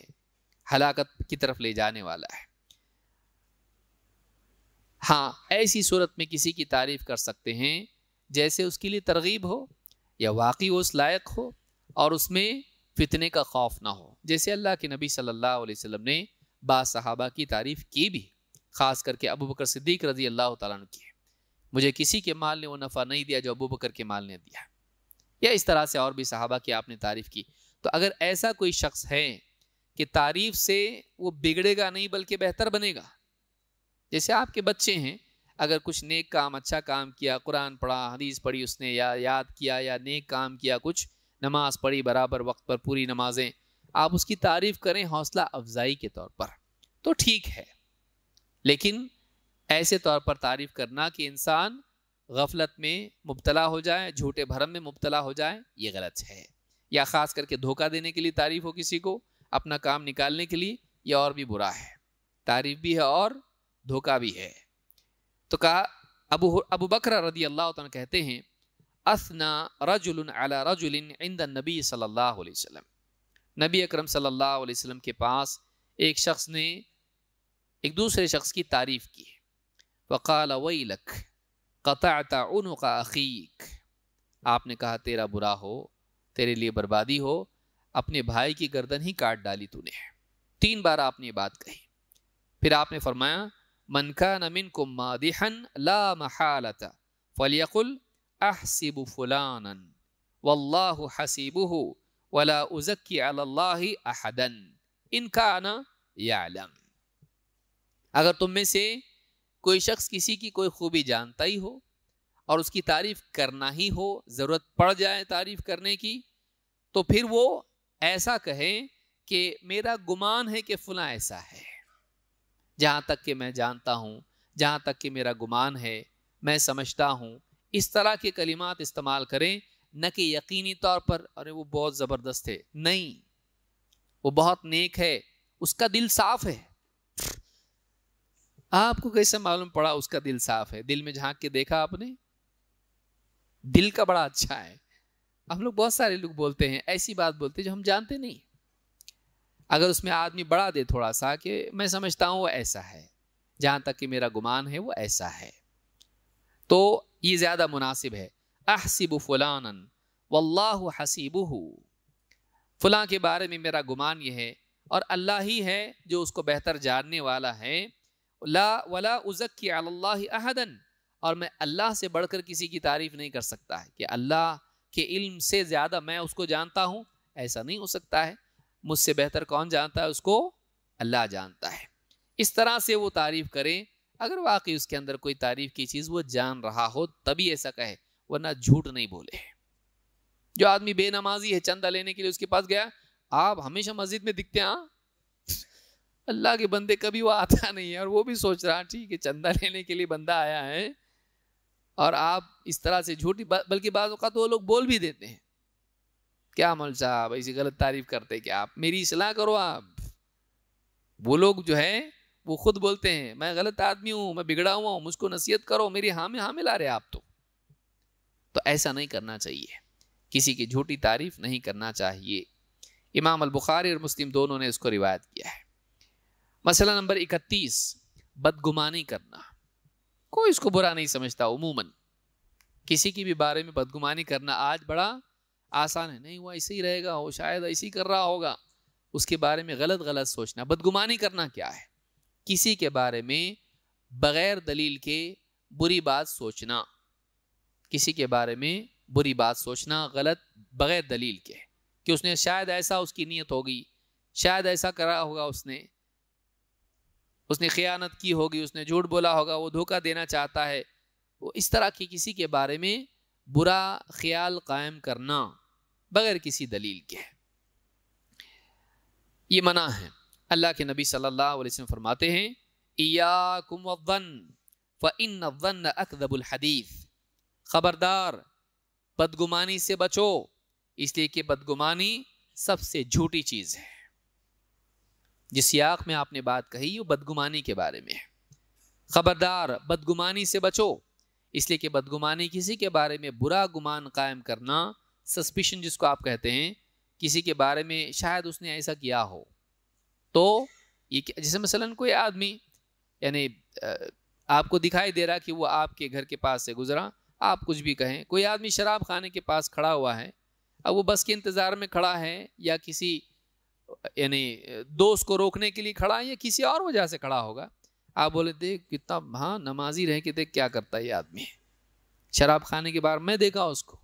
हलाकत की तरफ ले जाने वाला है हाँ ऐसी सूरत में किसी की तारीफ़ कर सकते हैं जैसे उसके लिए तरगीब हो या वाकई उस लायक हो और उसमें फितने का खौफ ना हो जैसे अल्लाह के नबी सल्लल्लाहु अलैहि वसल्लम ने बासहाबा की तारीफ़ की भी ख़ास करके अबू बकर सिद्दीक रजी अल्लाह तु की मुझे किसी के माल ने वो नफ़ा नहीं दिया जो अबू बकर के माल ने दिया या इस तरह से और भी सहाबा की आपने तारीफ़ की तो अगर ऐसा कोई शख्स है कि तारीफ़ से वो बिगड़ेगा नहीं बल्कि बेहतर बनेगा जैसे आपके बच्चे हैं अगर कुछ नेक काम अच्छा काम किया कुरान पढ़ा हदीस पढ़ी उसने या याद किया या नेक काम किया कुछ नमाज पढ़ी बराबर वक्त पर पूरी नमाजें आप उसकी तारीफ़ करें हौसला अफजाई के तौर पर तो ठीक है लेकिन ऐसे तौर पर तारीफ़ करना कि इंसान गफलत में मुबतला हो जाए झूठे भरम में मुबतला हो जाए ये गलत है या ख़ास करके धोखा देने के लिए तारीफ़ हो किसी को अपना काम निकालने के लिए यह और भी बुरा है तारीफ़ भी है और धोखा भी है तो कहा अबू अबू बकर रदी अल्लाह कहते हैं असना रजुल अला रजुल इंद नबी सल्लल्लाहु अलैहि वसल्लम नबी अकरम सल्लल्लाहु अलैहि वसल्लम के पास एक शख्स ने एक दूसरे शख्स की तारीफ़ की है वकाल वईलक लख कता का अखीक आपने कहा तेरा बुरा हो तेरे लिए बर्बादी हो अपने भाई की गर्दन ही काट डाली तूने तीन बार आपने ये बात कही फिर आपने फरमाया من كان منكم को لا ला महालत أحسب فلانا والله حسيبه ولا أزكي على الله अहदन इनका كان यालम अगर तुम में से कोई शख्स किसी की कोई खूबी जानता ही हो और उसकी तारीफ करना ही हो ज़रूरत पड़ जाए तारीफ करने की तो फिर वो ऐसा कहें कि मेरा गुमान है कि फला ऐसा है जहाँ तक कि मैं जानता हूँ जहाँ तक कि मेरा गुमान है मैं समझता हूँ इस तरह के कलिमात इस्तेमाल करें न कि यकीनी तौर पर अरे वो बहुत ज़बरदस्त है नहीं वो बहुत नेक है उसका दिल साफ है आपको कैसे मालूम पड़ा उसका दिल साफ है दिल में झांक के देखा आपने दिल का बड़ा अच्छा है हम लोग बहुत सारे लोग बोलते हैं ऐसी बात बोलते हैं जो हम जानते नहीं अगर उसमें आदमी बढ़ा दे थोड़ा सा कि मैं समझता हूँ वो ऐसा है जहाँ तक कि मेरा गुमान है वो ऐसा है तो ये ज़्यादा मुनासिब है अहसिब फ़लान वल्लाहु हसीब फ़लाँ के बारे में मेरा गुमान ये है और अल्लाह ही है जो उसको बेहतर जानने वाला है ला वला उज़क की अहदन और मैं अल्लाह से बढ़कर किसी की तारीफ़ नहीं कर सकता है कि अल्लाह के इल्म से ज़्यादा मैं उसको जानता हूँ ऐसा नहीं हो सकता है मुझसे बेहतर कौन जानता है उसको अल्लाह जानता है इस तरह से वो तारीफ़ करें अगर वाकई उसके अंदर कोई तारीफ़ की चीज़ वो जान रहा हो तभी ऐसा कहे वरना झूठ नहीं बोले जो आदमी बेनमाजी है चंदा लेने के लिए उसके पास गया आप हमेशा मस्जिद में दिखते हैं हाँ? अल्लाह के बंदे कभी वो आता नहीं है और वो भी सोच रहा ठीक है चंदा लेने के लिए बंदा आया है और आप इस तरह से झूठी बल्कि बाजात वो लोग बोल भी देते हैं क्या मौल साहब ऐसी गलत तारीफ करते क्या आप मेरी सलाह करो आप वो लोग जो है वो खुद बोलते हैं मैं गलत आदमी हूँ मैं बिगड़ा हुआ हूँ मुझको नसीहत करो मेरी हाँ में हाँ मिला रहे आप तो तो ऐसा नहीं करना चाहिए किसी की झूठी तारीफ नहीं करना चाहिए इमाम अल बुखारी और मुस्लिम दोनों ने इसको रिवायत किया है मसला नंबर इकतीस बदगुमानी करना कोई इसको बुरा नहीं समझता उमूमन किसी की भी बारे में बदगुमानी करना आज बड़ा आसान है नहीं वो ऐसे ही रहेगा वो शायद ऐसे ही कर रहा होगा उसके बारे में गलत गलत सोचना बदगुमानी करना क्या है किसी के बारे में बग़ैर दलील के बुरी बात सोचना किसी के बारे में बुरी बात सोचना गलत बग़ैर दलील के कि उसने शायद ऐसा उसकी नीयत होगी शायद ऐसा करा होगा उसने उसने ख़यानत की होगी उसने झूठ बोला होगा वो धोखा देना चाहता है वो इस तरह की किसी के बारे में बुरा ख्याल कायम करना बगैर किसी दलील के है ये मना है अल्लाह के नबी सल्लल्लाहु अलैहि वसल्लम फरमाते हैं इयाकुम हदीस खबरदार बदगुमानी से बचो इसलिए कि बदगुमानी सबसे झूठी चीज़ है जिस सियाक में आपने बात कही वो बदगुमानी के बारे में है खबरदार बदगुमानी से बचो इसलिए कि बदगुमानी किसी के बारे में बुरा गुमान कायम करना सस्पिशन जिसको आप कहते हैं किसी के बारे में शायद उसने ऐसा किया हो तो ये जैसे मसलन कोई आदमी यानी आपको दिखाई दे रहा कि वो आपके घर के पास से गुजरा आप कुछ भी कहें कोई आदमी शराब खाने के पास खड़ा हुआ है अब वो बस के इंतज़ार में खड़ा है या किसी यानी दोस्त को रोकने के लिए खड़ा है या किसी और वजह से खड़ा होगा आप बोले देख कितना हाँ नमाजी रह के देख क्या करता है ये आदमी शराब खाने के बार मैं देखा उसको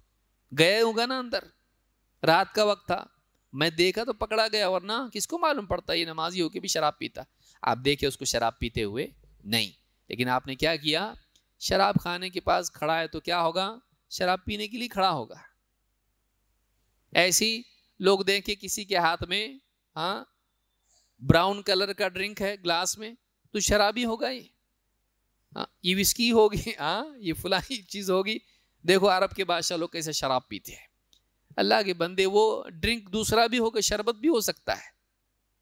गए होगा ना अंदर रात का वक्त था मैं देखा तो पकड़ा गया वरना किसको मालूम पड़ता ये नमाजी होके भी शराब पीता आप देखे उसको शराब पीते हुए नहीं लेकिन आपने क्या किया शराब खाने के पास खड़ा है तो क्या होगा शराब पीने के लिए खड़ा होगा ऐसी लोग देखे किसी के हाथ में हाँ ब्राउन कलर का ड्रिंक है ग्लास में तो शराबी होगा ये हाँ ये विस्की होगी हाँ ये फुलाई चीज़ होगी देखो अरब के बादशाह लोग कैसे शराब पीते हैं अल्लाह के बंदे वो ड्रिंक दूसरा भी होगा शरबत भी हो सकता है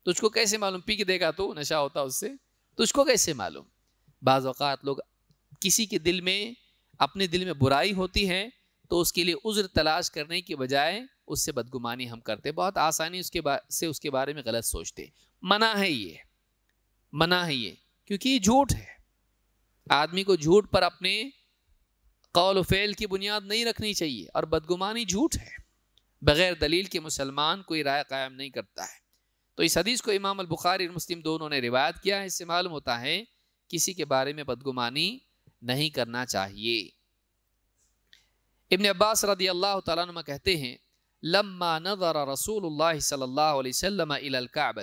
तुझको कैसे मालूम पी के देगा तो नशा होता उससे तुझको कैसे मालूम बाज़ात लोग किसी के दिल में अपने दिल में बुराई होती है तो उसके लिए उज्र तलाश करने के बजाय उससे बदगुमानी हम करते बहुत आसानी उसके से उसके बारे में गलत सोचते मना है ये मना है ये क्योंकि ये झूठ है आदमी को झूठ पर अपने कौल फेल की बुनियाद नहीं रखनी चाहिए और बदगुमानी झूठ है बग़ैर दलील के मुसलमान कोई राय कायम नहीं करता है तो इस हदीस को इमाम बुखारी और मुस्लिम दोनों ने रिवायत किया है इससे मालूम होता है किसी के बारे में बदगुमानी नहीं करना चाहिए इबन अब्बास रदी अल्लाह तुम कहते हैं लम्मा नज़र रसूल सल्ला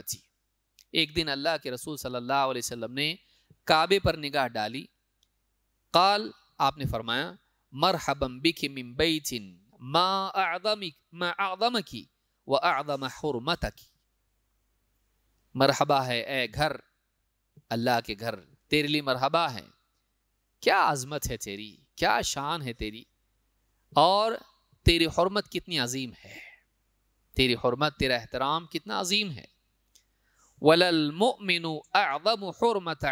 एक दिन अल्लाह के रसूल सल्लल्लाहु अलैहि वसल्लम ने काबे पर निगाह डाली काल आपने फरमाया मरहबम बिक मिन बैतिन मा आदमिक मा व आदम हरमतकी मरहबा है ए घर अल्लाह के घर तेरे लिए मरहबा है क्या आज़मत है तेरी क्या शान है तेरी और तेरी हरमत कितनी अजीम है तेरी हरमत तेरा एहतराम कितना अजीम है वलमिन मोमिन अदम हरमत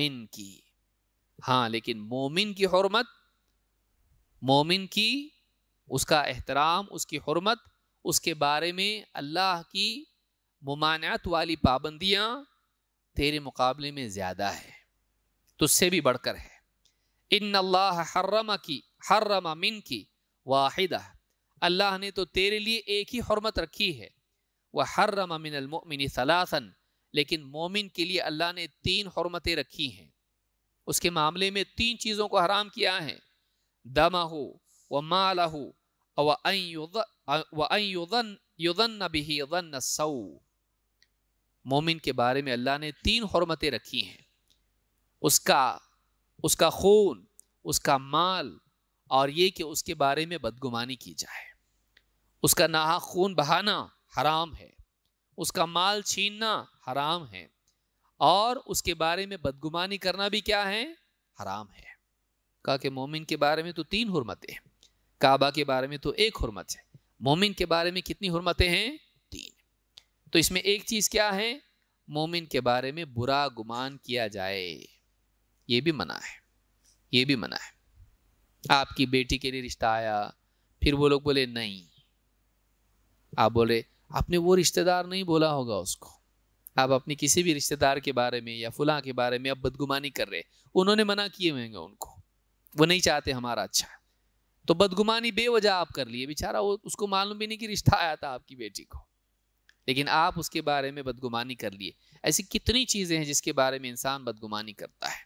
मिन की हाँ लेकिन मोमिन की हरमत मोमिन की उसका एहतराम उसकी हरमत उसके बारे में अल्लाह की ममानत वाली पाबंदियाँ तेरे मुकाबले में ज़्यादा है तुझसे भी बढ़कर है इन अल्लाह हर्रम की हर्रम मिन की वाहिदा अल्लाह ने तो तेरे लिए एक ही हरमत रखी है वह हर्रमा मिनमिन सलासन लेकिन मोमिन के लिए अल्लाह ने तीन हरमतें रखी हैं उसके मामले में तीन चीज़ों को हराम किया है दमा हो व माल हो सऊ मोमिन के बारे में अल्लाह ने तीन हरमतें रखी हैं उसका उसका खून उसका माल और ये कि उसके बारे में बदगुमानी की जाए उसका नाहक खून बहाना हराम है उसका माल छीनना हराम है और उसके बारे में बदगुमानी करना भी क्या है हराम है कहा कि मोमिन के बारे में तो तीन हरमतें हैं काबा के बारे में तो एक हरमत है मोमिन के बारे में कितनी हरमतें हैं तीन तो इसमें एक चीज़ क्या है मोमिन के बारे में बुरा गुमान किया जाए ये भी मना है ये भी मना है आपकी बेटी के लिए रिश्ता आया फिर वो लोग बोले नहीं आप बोले आपने वो रिश्तेदार नहीं बोला होगा उसको आप अपने किसी भी रिश्तेदार के बारे में या फुला के बारे में आप बदगुमानी कर रहे उन्होंने मना किए हैं उनको वो नहीं चाहते हमारा अच्छा तो बदगुमानी बेवजह आप कर लिए बेचारा वो उसको मालूम भी नहीं कि रिश्ता आया था आपकी बेटी को लेकिन आप उसके बारे में बदगुमानी कर लिए ऐसी कितनी चीज़ें हैं जिसके बारे में इंसान बदगुमानी करता है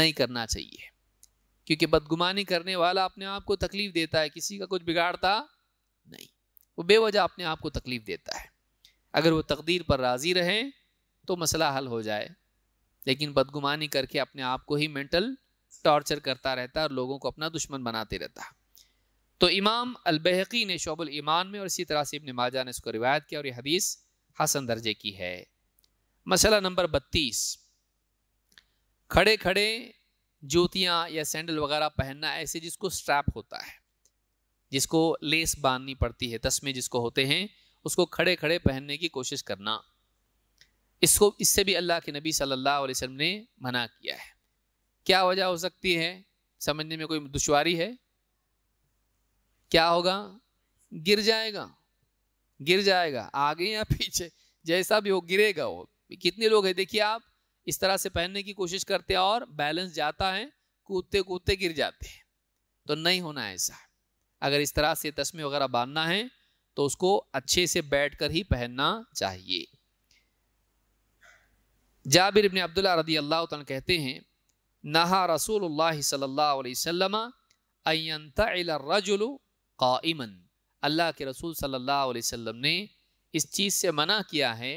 नहीं करना चाहिए क्योंकि बदगुमानी करने वाला अपने आप को तकलीफ देता है किसी का कुछ बिगाड़ता नहीं वो बेवजह अपने आप को तकलीफ देता है अगर वो तकदीर पर राज़ी रहें तो मसला हल हो जाए लेकिन बदगुमानी करके अपने आप को ही मेंटल टॉर्चर करता रहता और लोगों को अपना दुश्मन बनाते रहता तो इमाम अलबहकी ने शोबल ईमान में और इसी तरह से इबन माजा ने इसको रिवायत किया और ये हदीस हसन दर्जे की है मसला नंबर बत्तीस खड़े खड़े जूतियाँ या सैंडल वगैरह पहनना ऐसे जिसको स्ट्रैप होता है जिसको लेस बांधनी पड़ती है तस्में जिसको होते हैं उसको खड़े खड़े पहनने की कोशिश करना इसको इससे भी अल्लाह के नबी सल्लल्लाहु अलैहि वसल्लम ने मना किया है क्या वजह हो सकती है समझने में कोई दुशारी है क्या होगा गिर जाएगा गिर जाएगा आगे या पीछे जैसा भी हो गिरेगा वो कितने लोग हैं देखिए आप इस तरह से पहनने की कोशिश करते हैं और बैलेंस जाता है कूदते कूदते गिर जाते हैं तो नहीं होना ऐसा अगर इस तरह से तस्में वगैरह बांधना है तो उसको अच्छे से बैठकर ही पहनना चाहिए जाबिर इबन अब्दुल्ला रदी अल्लाह कहते हैं नहा रसूल सल्लाम रजुल अल्लाह के रसूल सल्लल्लाहु अलैहि वसल्लम ने इस चीज़ से मना किया है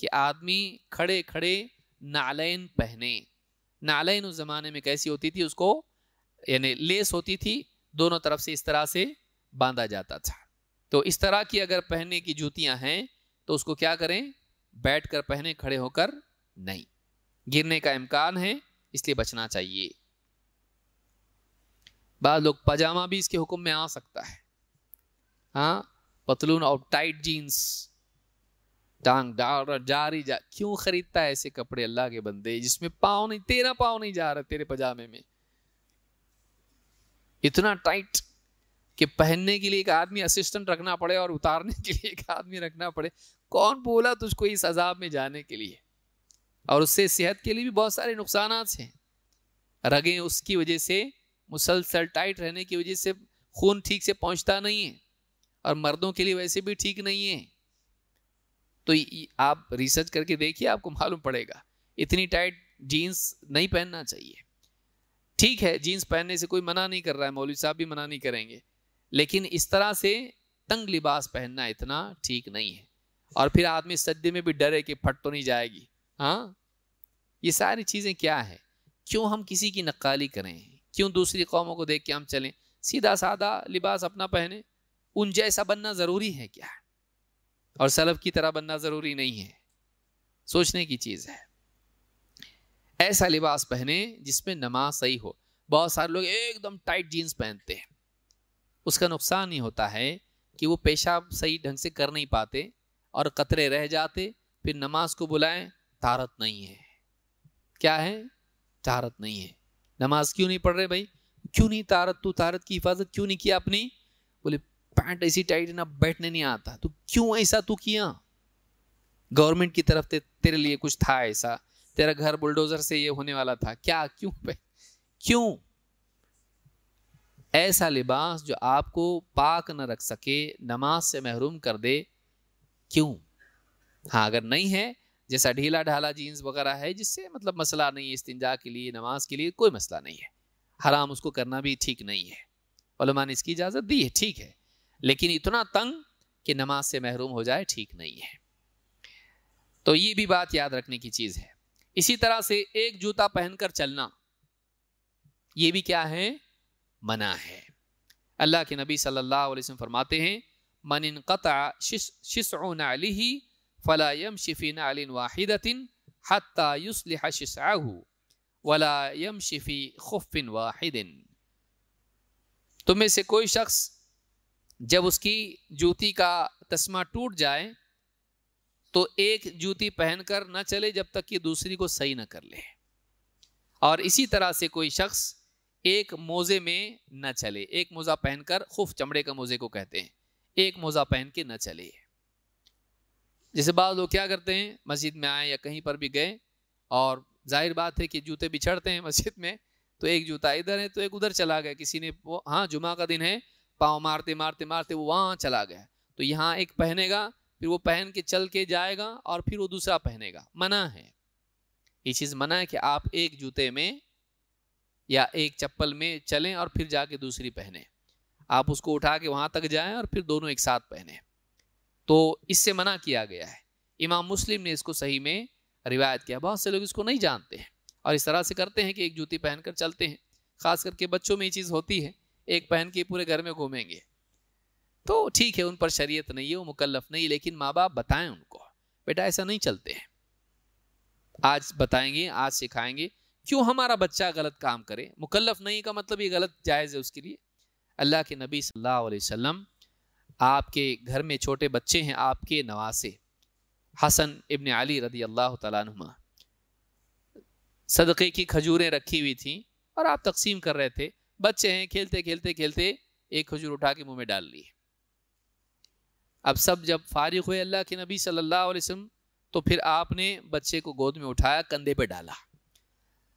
कि आदमी खड़े खड़े नालैन पहने नालैन उस ज़माने में कैसी होती थी उसको यानी लेस होती थी दोनों तरफ से इस तरह से बांधा जाता था तो इस तरह की अगर पहनने की जूतियां हैं तो उसको क्या करें बैठ कर पहने खड़े होकर नहीं गिरने का इम्कान है इसलिए बचना चाहिए बाद लोग पजामा भी इसके हुक्म में आ सकता है हाँ पतलून और टाइट जीन्स टांग डाल जारी जा क्यों खरीदता है ऐसे कपड़े अल्लाह के बंदे जिसमें पाँव नहीं तेरा पाँव नहीं जा रहा तेरे पजामे में इतना टाइट कि पहनने के लिए एक आदमी असिस्टेंट रखना पड़े और उतारने के लिए एक आदमी रखना पड़े कौन बोला तुझको इस अजाब में जाने के लिए और उससे सेहत के लिए भी बहुत सारे नुकसान हैं रगें उसकी वजह से मुसलसल टाइट रहने की वजह से खून ठीक से पहुंचता नहीं है और मर्दों के लिए वैसे भी ठीक नहीं है तो आप रिसर्च करके देखिए आपको मालूम पड़ेगा इतनी टाइट जीन्स नहीं पहनना चाहिए ठीक है जीन्स पहनने से कोई मना नहीं कर रहा है मौलवी साहब भी मना नहीं करेंगे लेकिन इस तरह से तंग लिबास पहनना इतना ठीक नहीं है और फिर आदमी सद्य में भी डरे कि फट तो नहीं जाएगी हाँ ये सारी चीज़ें क्या है क्यों हम किसी की नक्काली करें क्यों दूसरी कौमों को देख के हम चलें सीधा साधा लिबास अपना पहने उन जैसा बनना ज़रूरी है क्या और सलफ की तरह बनना ज़रूरी नहीं है सोचने की चीज़ है ऐसा लिबास पहने जिसमें नमाज सही हो बहुत सारे लोग एकदम टाइट जीन्स पहनते हैं उसका नुकसान ही होता है कि वो पेशाब सही ढंग से कर नहीं पाते और कतरे रह जाते फिर नमाज को बुलाएं तारत नहीं है क्या है तारत नहीं है नमाज क्यों नहीं पढ़ रहे भाई क्यों नहीं तारत तू तारत की हिफाजत क्यों नहीं किया अपनी बोले पैंट ऐसी टाइट ना बैठने नहीं आता तो क्यों ऐसा तू किया गवर्नमेंट की तरफ ते, तेरे लिए कुछ था ऐसा तेरा घर बुलडोजर से ये होने वाला था क्या क्यों भाई क्यों ऐसा लिबास जो आपको पाक न रख सके नमाज से महरूम कर दे क्यों हाँ अगर नहीं है जैसा ढीला ढाला जीन्स वगैरह है जिससे मतलब मसला नहीं है इस्तिंजा के लिए नमाज के लिए कोई मसला नहीं है हराम उसको करना भी ठीक नहीं है ने इसकी इजाज़त दी है ठीक है लेकिन इतना तंग कि नमाज से महरूम हो जाए ठीक नहीं है तो ये भी बात याद रखने की चीज़ है इसी तरह से एक जूता पहनकर चलना ये भी क्या है मना है अल्लाह के नबी सल्लल्लाहु अलैहि वसल्लम फरमाते हैं मन कता शिसन अली फ़लायम शिफ़िन अलिन वाहिदतिन हत्ता वलायम शिफ़ी खुफ़िन वाहिदिन तुम्हें से कोई शख्स जब उसकी जूती का तस्मा टूट जाए तो एक जूती पहनकर ना चले जब तक कि दूसरी को सही ना कर ले और इसी तरह से कोई शख्स एक मोजे में न चले एक मोजा पहनकर खुफ चमड़े का मोजे को कहते हैं एक मोजा पहन के न चले जैसे बाद लोग क्या करते हैं मस्जिद में आए या कहीं पर भी गए और जाहिर बात है कि जूते बिछड़ते हैं *laughs* मस्जिद में तो एक जूता इधर है तो एक उधर चला गया किसी ने वो हाँ जुमा का दिन है पाँव मारते मारते मारते वो वहाँ चला गया तो यहाँ एक पहनेगा फिर वो पहन के चल के जाएगा और फिर वो दूसरा पहनेगा मना है ये चीज़ मना है कि आप एक जूते में या एक चप्पल में चलें और फिर जाके दूसरी पहने आप उसको उठा के वहां तक जाएं और फिर दोनों एक साथ पहने तो इससे मना किया गया है इमाम मुस्लिम ने इसको सही में रिवायत किया बहुत से लोग इसको नहीं जानते हैं और इस तरह से करते हैं कि एक जूती पहनकर चलते हैं ख़ास करके बच्चों में ये चीज़ होती है एक पहन के पूरे घर में घूमेंगे तो ठीक है उन पर शरीयत नहीं है वो मुकल्लफ नहीं लेकिन माँ बाप बताएं उनको बेटा ऐसा नहीं चलते हैं आज बताएंगे आज सिखाएंगे क्यों हमारा बच्चा गलत काम करे मुकल्लफ नहीं का मतलब ये गलत जायज़ है उसके लिए अल्लाह के नबी सल्लल्लाहु अलैहि वसल्लम आपके घर में छोटे बच्चे हैं आपके नवासे हसन इब्न अली रदी अल्लाह तुमा सदक़े की खजूरें रखी हुई थी और आप तकसीम कर रहे थे बच्चे हैं खेलते खेलते खेलते एक खजूर उठा के मुंह में डाल ली अब सब जब फारिग हुए अल्लाह के नबी सल्लल्लाहु अलैहि वसल्लम तो फिर आपने बच्चे को गोद में उठाया कंधे पे डाला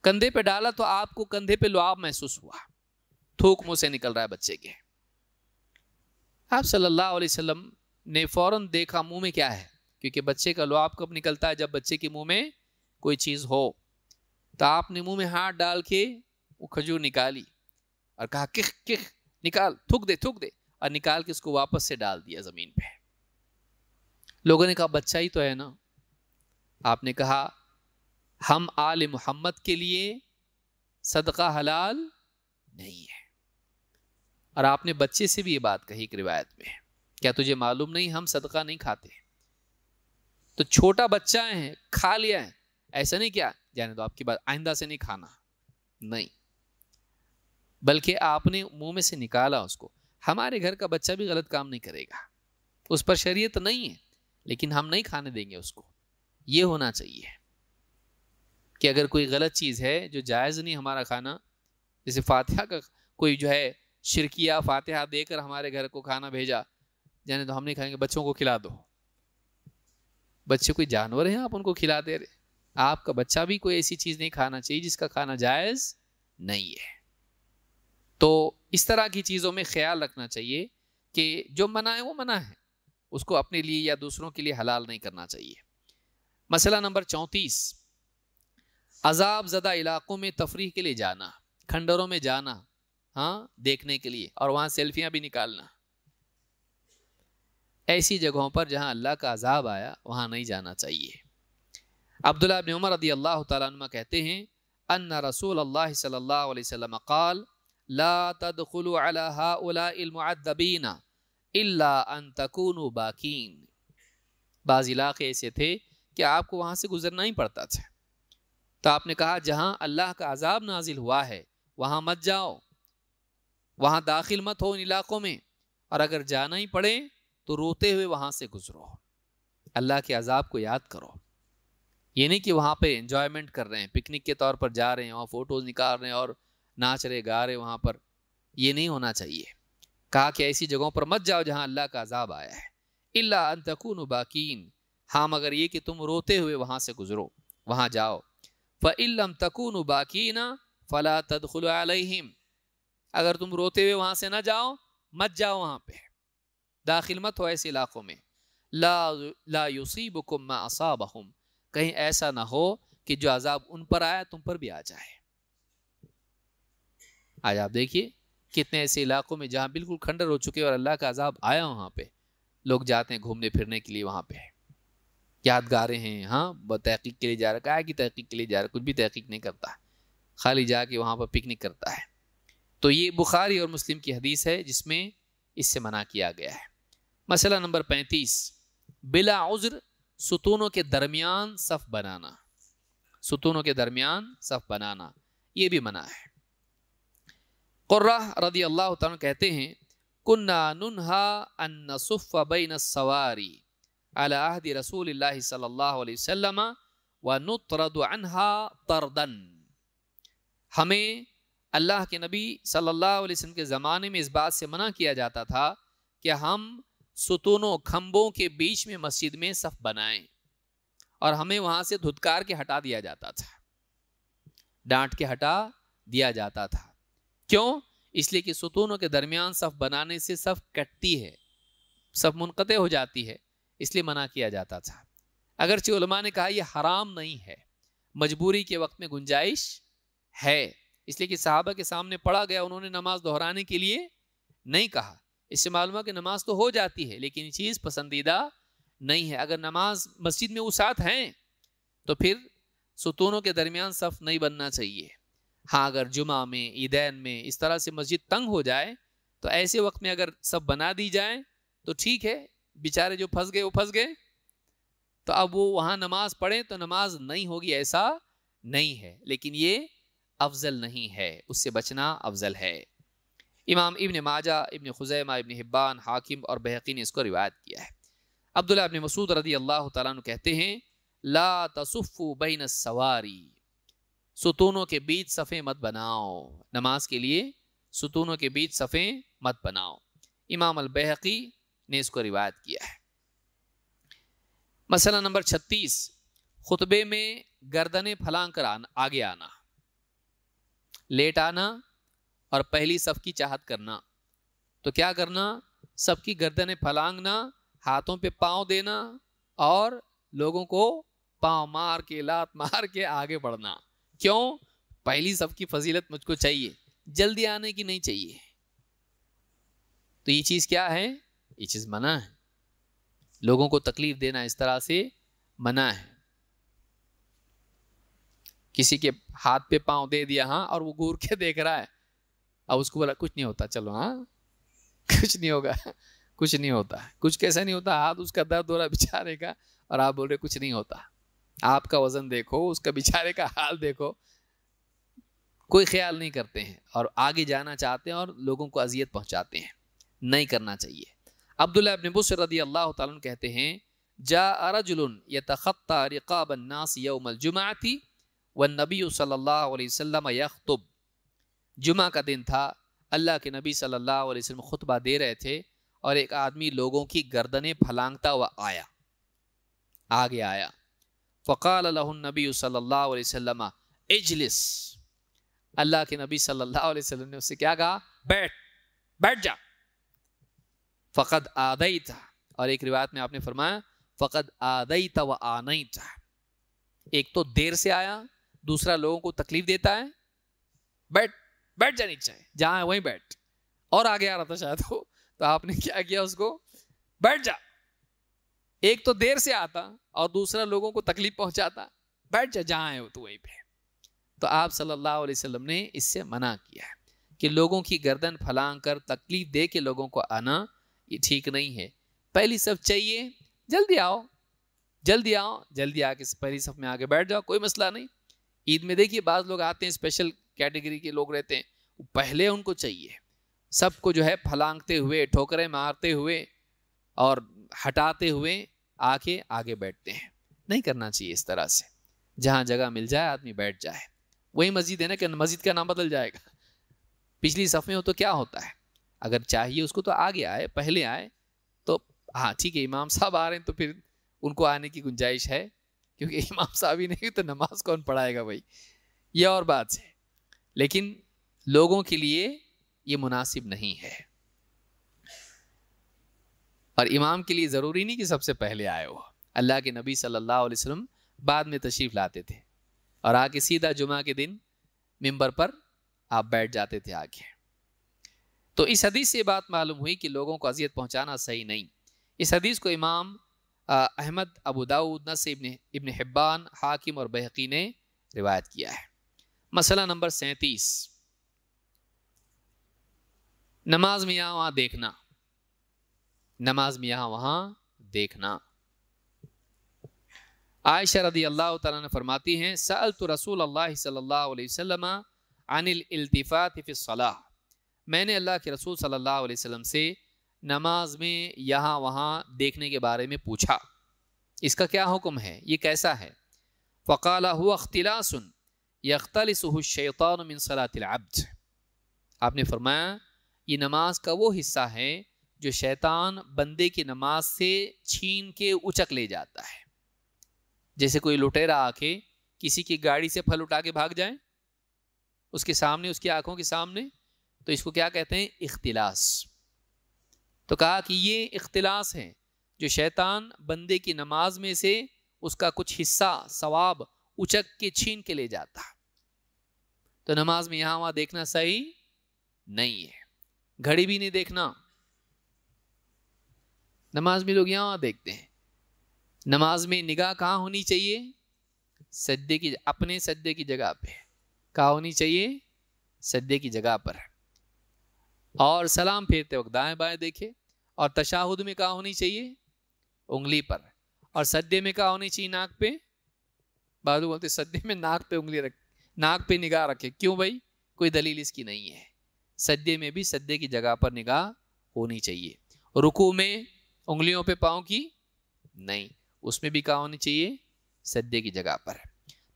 कंधे पे डाला तो आपको कंधे पे लुआब महसूस हुआ थूक मुंह से निकल रहा है बच्चे के आप सल्लल्लाहु अलैहि वसल्लम ने फौरन देखा मुंह में क्या है क्योंकि बच्चे का लुआब कब निकलता है जब बच्चे के मुंह में कोई चीज़ हो तो आपने मुंह में हाथ डाल के वो खजूर निकाली और कहा किख किख निकाल थूक दे थूक दे और निकाल के उसको वापस से डाल दिया ज़मीन पे लोगों ने कहा बच्चा ही तो है ना आपने कहा हम आल मोहम्मद के लिए सदका हलाल नहीं है और आपने बच्चे से भी ये बात कही एक रिवायत में क्या तुझे मालूम नहीं हम सदका नहीं खाते तो छोटा बच्चा है खा लिया है ऐसा नहीं क्या जाने दो आपकी बात आइंदा से नहीं खाना नहीं बल्कि आपने मुंह में से निकाला उसको हमारे घर का बच्चा भी गलत काम नहीं करेगा उस पर शरीयत नहीं है लेकिन हम नहीं खाने देंगे उसको ये होना चाहिए कि अगर कोई गलत चीज़ है जो जायज़ नहीं हमारा खाना जैसे फातिहा का कोई जो है शिरकिया फातिहा देकर हमारे घर को खाना भेजा जाने तो हम नहीं खाएंगे बच्चों को खिला दो बच्चे कोई जानवर हैं आप उनको खिला दे रहे आपका बच्चा भी कोई ऐसी चीज़ नहीं खाना चाहिए जिसका खाना जायज़ नहीं है तो इस तरह की चीज़ों में ख्याल रखना चाहिए कि जो मना है वो मना है उसको अपने लिए या दूसरों के लिए हलाल नहीं करना चाहिए मसला नंबर चौंतीस अजाब ज़दा इलाक़ों में तफरी के लिए जाना खंडरों में जाना हाँ देखने के लिए और वहाँ सेल्फियाँ भी निकालना ऐसी जगहों पर जहाँ अल्लाह का अजाब आया वहाँ नहीं जाना चाहिए अब्दुल्ला अबिन उमर रदी अल्लाह तुम कहते हैं अन रसूल अल्लाह सल्ला वसम बाज़ इलाके ऐसे थे कि आपको वहाँ से गुज़रना ही पड़ता था तो आपने कहा जहाँ अल्लाह का अजाब नाजिल हुआ है वहाँ मत जाओ वहाँ दाखिल मत हो इन इलाक़ों में और अगर जाना ही पड़े तो रोते हुए वहाँ से गुजरो अल्लाह के अजाब को याद करो ये नहीं कि वहाँ पे इंजॉयमेंट कर रहे हैं पिकनिक के तौर पर जा रहे हैं और फ़ोटोज़ निकाल रहे हैं और नाच रहे गा रहे वहाँ पर ये नहीं होना चाहिए कहा कि ऐसी जगहों पर मत जाओ जहाँ अल्लाह का अजाब आया है इल्ला अन बाकीन हाँ मगर ये कि तुम रोते हुए वहाँ से गुजरो वहाँ जाओ फ़िल्म तकून बाकी ना फ़ला आलिम अगर तुम रोते हुए वहाँ से ना जाओ मत जाओ वहाँ पे दाखिल मत हो ऐसे इलाक़ों में ला ला युसीबकुम मा हम कहीं ऐसा ना हो कि जो अजाब उन पर आया तुम पर भी आ जाए आज आप देखिए कितने ऐसे इलाक़ों में जहाँ बिल्कुल खंडर हो चुके और अल्लाह का अजाब आया वहाँ पे लोग जाते हैं घूमने फिरने के लिए वहाँ पे यादगारें हैं हाँ तहकीक के लिए जा रहा है कि तहकीक के लिए जा रहा कुछ भी तहकीक नहीं करता है खाली जा के वहाँ पर पिकनिक करता है तो ये बुखारी और मुस्लिम की हदीस है जिसमें इससे मना किया गया है मसला नंबर पैंतीस बिला उज्र सुतूनों के दरमियान सफ़ बनाना सुतूनों के दरमियान सफ़ बनाना ये भी मना है कुर्रा रदी अल्लाह कहते हैं कुन्ना नन्हा अन सफ़ बैन सवारी عهد رسول रसूल صلى الله عليه وسلم ونطرد عنها طردا हमें अल्लाह के नबी सल्लल्लाहु अलैहि वसल्लम के ज़माने में इस बात से मना किया जाता था कि हम सुतूनों खम्बों के बीच में मस्जिद में सफ़ बनाएं और हमें वहाँ से धुतकार के हटा दिया जाता था डांट के हटा दिया जाता था क्यों इसलिए कि सुतूनों के दरमियान सफ़ बनाने से सफ़ कटती है सफ़ मुनक़ हो जाती है इसलिए मना किया जाता था अगर चलमा ने कहा यह हराम नहीं है मजबूरी के वक्त में गुंजाइश है इसलिए कि साहबा के सामने पढ़ा गया उन्होंने नमाज दोहराने के लिए नहीं कहा इससे मालूम कि नमाज तो हो जाती है लेकिन ये चीज़ पसंदीदा नहीं है अगर नमाज मस्जिद में उसात हैं तो फिर सुतूनों के दरमियान सफ़ नहीं बनना चाहिए हाँ अगर जुमा में ईदैन में इस तरह से मस्जिद तंग हो जाए तो ऐसे वक्त में अगर सब बना दी जाए तो ठीक है बेचारे जो फंस गए वो फंस गए तो अब वो वहाँ नमाज पढ़े तो नमाज नहीं होगी ऐसा नहीं है लेकिन ये अफजल नहीं है उससे बचना अफजल है इमाम इबन माजा इबन खुजैमा इबन हिब्बान हाकिम और बहकी ने इसको रिवायत किया है अब्दुल्ला इबन मसूद रदी अल्लाह तु कहते हैं ला तसफ़ु बैन सवारी सुतूनों के बीच सफ़े मत बनाओ नमाज के लिए सुतूनों के बीच सफ़े मत बनाओ इमाम अलबहकी ने इसको रिवायत किया है मसला नंबर छत्तीस खुतबे में गर्दने फलांग कर आगे आना लेट आना और पहली सफ की चाहत करना तो क्या करना सबकी गर्दने फलांगना हाथों पे पांव देना और लोगों को पांव मार के लात मार के आगे बढ़ना क्यों पहली सबकी फजीलत मुझको चाहिए जल्दी आने की नहीं चाहिए तो ये चीज़ क्या है ये चीज़ मना है लोगों को तकलीफ देना इस तरह से मना है किसी के हाथ पे पांव दे दिया हाँ और वो घूर के देख रहा है अब उसको बोला कुछ नहीं होता चलो हाँ कुछ नहीं होगा कुछ नहीं होता कुछ कैसा नहीं होता हाथ उसका दर्द हो रहा बेचारे का और आप बोल रहे कुछ नहीं होता आपका वजन देखो उसका बेचारे का हाल देखो कोई ख्याल नहीं करते हैं और आगे जाना चाहते हैं और लोगों को अजियत पहुंचाते हैं नहीं करना चाहिए अब्दुल्ला अबन रदी अल्लाह तन कहते हैं जा अरजुलन व नबी सल्ला यखतुब जुमा का दिन था अल्लाह के नबी सल्ला वसम खुतबा दे रहे थे और एक आदमी लोगों की गर्दनें फलांगता हुआ आया आगे आया फ़काल नबी सल्ला वसम इजलिस अल्लाह के नबी सल्ला वसम ने उससे क्या कहा बैठ बैठ जा फ़कद आदई था और एक रिवायत में आपने फरमाया फ़कद आदई था व आनई था एक तो देर से आया दूसरा लोगों को तकलीफ देता है बैठ बैठ जानी चाहिए जहाँ है वहीं बैठ और आगे आ रहा था शायद वो तो आपने *laughs* क्या किया उसको बैठ जा एक तो देर से आता और दूसरा लोगों को तकलीफ पहुंचाता बैठ जा जहाँ है वो तो वहीं पे तो आप सल्लल्लाहु अलैहि वसल्लम ने इससे मना किया है कि लोगों की गर्दन फलांग कर तकलीफ दे के लोगों को आना ये ठीक नहीं है पहली सब चाहिए जल्दी आओ जल्दी आओ जल्दी आके पहली सफ में आके बैठ जाओ कोई मसला नहीं ईद में देखिए बाद लोग आते हैं स्पेशल कैटेगरी के लोग रहते हैं पहले उनको चाहिए सबको जो है फलांगते हुए ठोकरें मारते हुए और हटाते हुए आके आगे बैठते हैं नहीं करना चाहिए इस तरह से जहाँ जगह मिल जाए आदमी बैठ जाए वही मस्जिद है ना कि मस्जिद का नाम बदल जाएगा पिछली सफ़ में हो तो क्या होता है अगर चाहिए उसको तो आगे आए पहले आए तो हाँ ठीक है इमाम साहब आ रहे हैं तो फिर उनको आने की गुंजाइश है क्योंकि *laughs* इमाम साहब ही नहीं तो नमाज कौन पढ़ाएगा भाई ये और बात है लेकिन लोगों के लिए ये मुनासिब नहीं है और इमाम के लिए ज़रूरी नहीं कि सबसे पहले आए हो अल्लाह के नबी सल्लल्लाहु अलैहि वसल्लम बाद में तशरीफ़ लाते थे और आके सीधा जुमा के दिन मिंबर पर आप बैठ जाते थे आगे तो इस हदीस से बात मालूम हुई कि लोगों को अजियत पहुंचाना सही नहीं इस हदीस को इमाम अहमद अबू दाऊद नस इबन इबन हिब्बान हाकिम और बहकी ने रिवायत किया है मसला नंबर सैंतीस नमाज में यहाँ वहाँ देखना नमाज में यहाँ वहाँ देखना आयशा रदी अल्लाह तरमाती हैं सल तो रसूल अल्लाह सल्लल्लाहु अलैहि वसल्लम मैंने अल्लाह के रसूल सल्लल्लाहु अलैहि वसल्लम से नमाज में यहाँ वहाँ देखने के बारे में पूछा इसका क्या हुक्म है ये कैसा है फ़काल अख्तिला सुन यख्तलसहशैतान सलातिलब्द आपने फरमाया ये नमाज का वो हिस्सा है जो शैतान बंदे की नमाज से छीन के उचक ले जाता है जैसे कोई लुटेरा आके किसी की गाड़ी से फल उठा के भाग जाए उसके सामने उसकी आंखों के सामने तो इसको क्या कहते हैं इख्तिलास तो कहा कि ये इख्तिलास है जो शैतान बंदे की नमाज में से उसका कुछ हिस्सा सवाब उचक के छीन के ले जाता तो नमाज में यहां वहां देखना सही नहीं है घड़ी भी नहीं देखना नमाज में लोग यहाँ वहां देखते हैं नमाज में निगाह कहाँ होनी चाहिए सद्दे की अपने सद्दे की जगह पे कहा होनी चाहिए सद्दे की जगह पर और सलाम फेरते वक्त दाएं बाएं देखे और तशाहुद में कहा होनी चाहिए उंगली पर और सद्दे में कहा होनी चाहिए नाक पे बाद बोलते सद्दे में नाक पे उंगली रख नाक पे निगाह रखे क्यों भाई कोई दलील इसकी नहीं है सद्दे में भी सद्दे की जगह पर निगाह होनी चाहिए रुकू में उंगलियों पे पाँव की नहीं उसमें भी कहा होनी चाहिए सद्दे की जगह पर